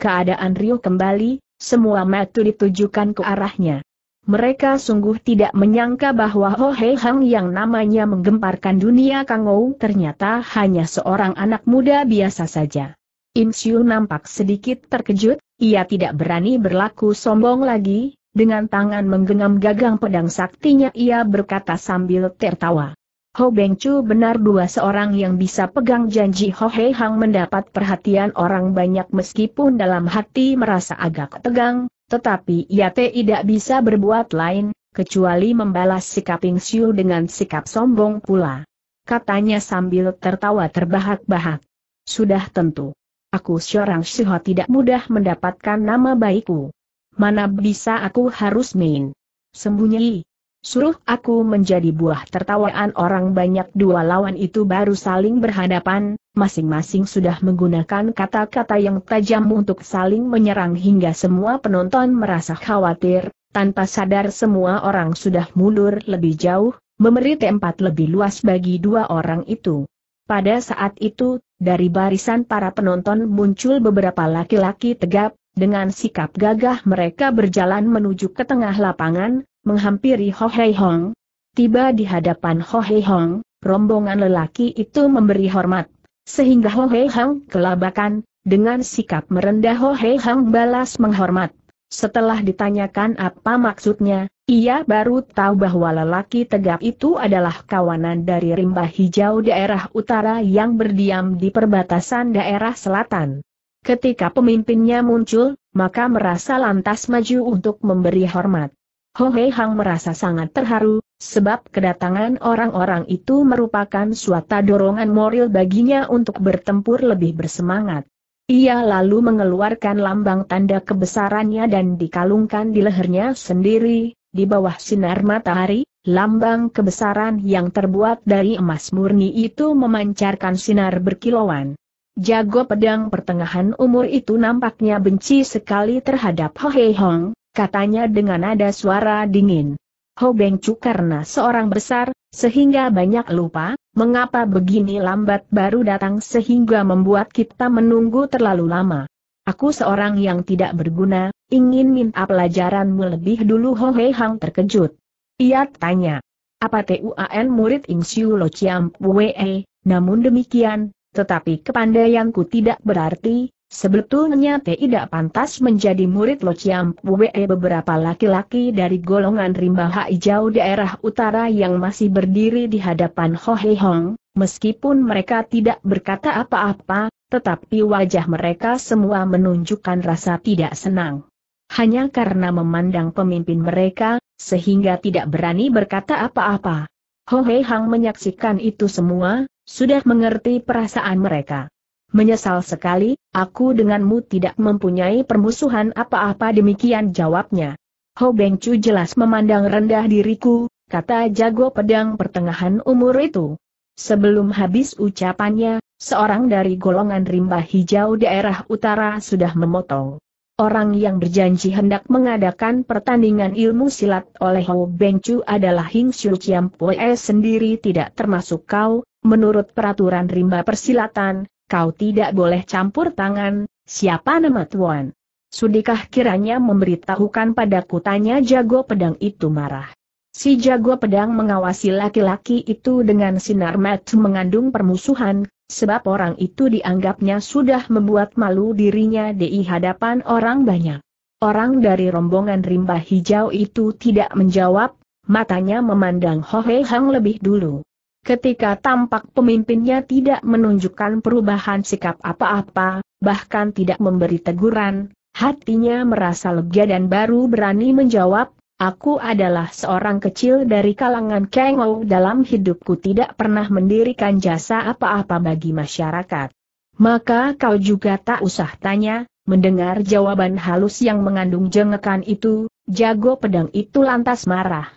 Keadaan Rio kembali, semua mata ditujukan ke arahnya mereka sungguh tidak menyangka bahwa Ho Hee Hang yang namanya menggemparkan dunia Kangou ternyata hanya seorang anak muda biasa saja. Im Siu nampak sedikit terkejut, ia tidak berani berlaku sombong lagi, dengan tangan menggenggam gagang pedang saktinya ia berkata sambil tertawa. Ho Beng Chu benar dua seorang yang bisa pegang janji Ho Hee Hang mendapat perhatian orang banyak meskipun dalam hati merasa agak tegang, tetapi ia tidak bisa berbuat lain, kecuali membalas sikap Ping Xiu dengan sikap sombong pula. Katanya sambil tertawa terbahak-bahak. Sudah tentu. Aku seorang Shiho tidak mudah mendapatkan nama baikku. Mana bisa aku harus main. Sembunyi. Suruh aku menjadi buah tertawaan orang banyak dua lawan itu baru saling berhadapan, masing-masing sudah menggunakan kata-kata yang tajam untuk saling menyerang hingga semua penonton merasa khawatir, tanpa sadar semua orang sudah mundur lebih jauh, memberi tempat lebih luas bagi dua orang itu. Pada saat itu, dari barisan para penonton muncul beberapa laki-laki tegap, dengan sikap gagah mereka berjalan menuju ke tengah lapangan, menghampiri Ho Hei Hong. Tiba di hadapan Ho Hei Hong, rombongan lelaki itu memberi hormat. Sehingga Ho Hei Hang kelabakan, dengan sikap merendah Ho Hei Hang balas menghormat. Setelah ditanyakan apa maksudnya, ia baru tahu bahwa lelaki tegap itu adalah kawanan dari rimba hijau daerah utara yang berdiam di perbatasan daerah selatan. Ketika pemimpinnya muncul, maka merasa lantas maju untuk memberi hormat. Ho Hei Hang merasa sangat terharu, Sebab kedatangan orang-orang itu merupakan suatu dorongan moral baginya untuk bertempur lebih bersemangat. Ia lalu mengeluarkan lambang tanda kebesarannya dan dikalungkan di lehernya sendiri, di bawah sinar matahari, lambang kebesaran yang terbuat dari emas murni itu memancarkan sinar berkilauan. Jago pedang pertengahan umur itu nampaknya benci sekali terhadap Ho Hei Hong, katanya dengan nada suara dingin. Ho Beng Chu karena seorang besar, sehingga banyak lupa, mengapa begini lambat baru datang sehingga membuat kita menunggu terlalu lama. Aku seorang yang tidak berguna, ingin minta pelajaranmu lebih dulu Ho Hei Hang terkejut. Ia tanya, apa TUAN murid Ing Siu Lo Chiam Wee, namun demikian, tetapi kepandaianku tidak berarti, Sebetulnya tidak pantas menjadi murid Lo Chiam Pue eh, beberapa laki-laki dari golongan rimba hijau daerah utara yang masih berdiri di hadapan Ho He Hong, meskipun mereka tidak berkata apa-apa, tetapi wajah mereka semua menunjukkan rasa tidak senang. Hanya karena memandang pemimpin mereka, sehingga tidak berani berkata apa-apa. Ho He Hong menyaksikan itu semua, sudah mengerti perasaan mereka. Menyesal sekali, aku denganmu tidak mempunyai permusuhan apa-apa demikian jawabnya. Ho Beng Chu jelas memandang rendah diriku, kata jago pedang pertengahan umur itu. Sebelum habis ucapannya, seorang dari golongan rimba hijau daerah utara sudah memotong. Orang yang berjanji hendak mengadakan pertandingan ilmu silat oleh Ho Beng Chu adalah Hing Xiu Chiam Pue sendiri tidak termasuk kau, menurut peraturan rimba persilatan, kau tidak boleh campur tangan, siapa nama tuan? Sudikah kiranya memberitahukan padaku tanya jago pedang itu marah. Si jago pedang mengawasi laki-laki itu dengan sinar mat mengandung permusuhan, sebab orang itu dianggapnya sudah membuat malu dirinya di hadapan orang banyak. Orang dari rombongan rimba hijau itu tidak menjawab, matanya memandang Ho Hang lebih dulu. Ketika tampak pemimpinnya tidak menunjukkan perubahan sikap apa-apa, bahkan tidak memberi teguran, hatinya merasa lega dan baru berani menjawab, Aku adalah seorang kecil dari kalangan Kengou dalam hidupku tidak pernah mendirikan jasa apa-apa bagi masyarakat. Maka kau juga tak usah tanya, mendengar jawaban halus yang mengandung jengekan itu, jago pedang itu lantas marah.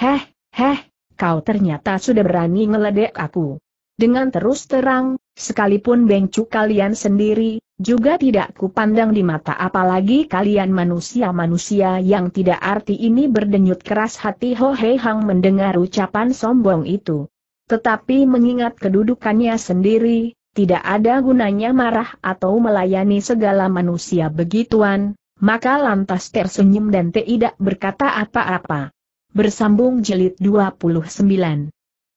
Heh, heh, kau ternyata sudah berani ngeledek aku. Dengan terus terang, sekalipun bengcu kalian sendiri, juga tidak kupandang di mata apalagi kalian manusia-manusia yang tidak arti ini berdenyut keras hati Ho Hei Hang mendengar ucapan sombong itu. Tetapi mengingat kedudukannya sendiri, tidak ada gunanya marah atau melayani segala manusia begituan, maka lantas tersenyum dan tidak berkata apa-apa. Bersambung jelit 29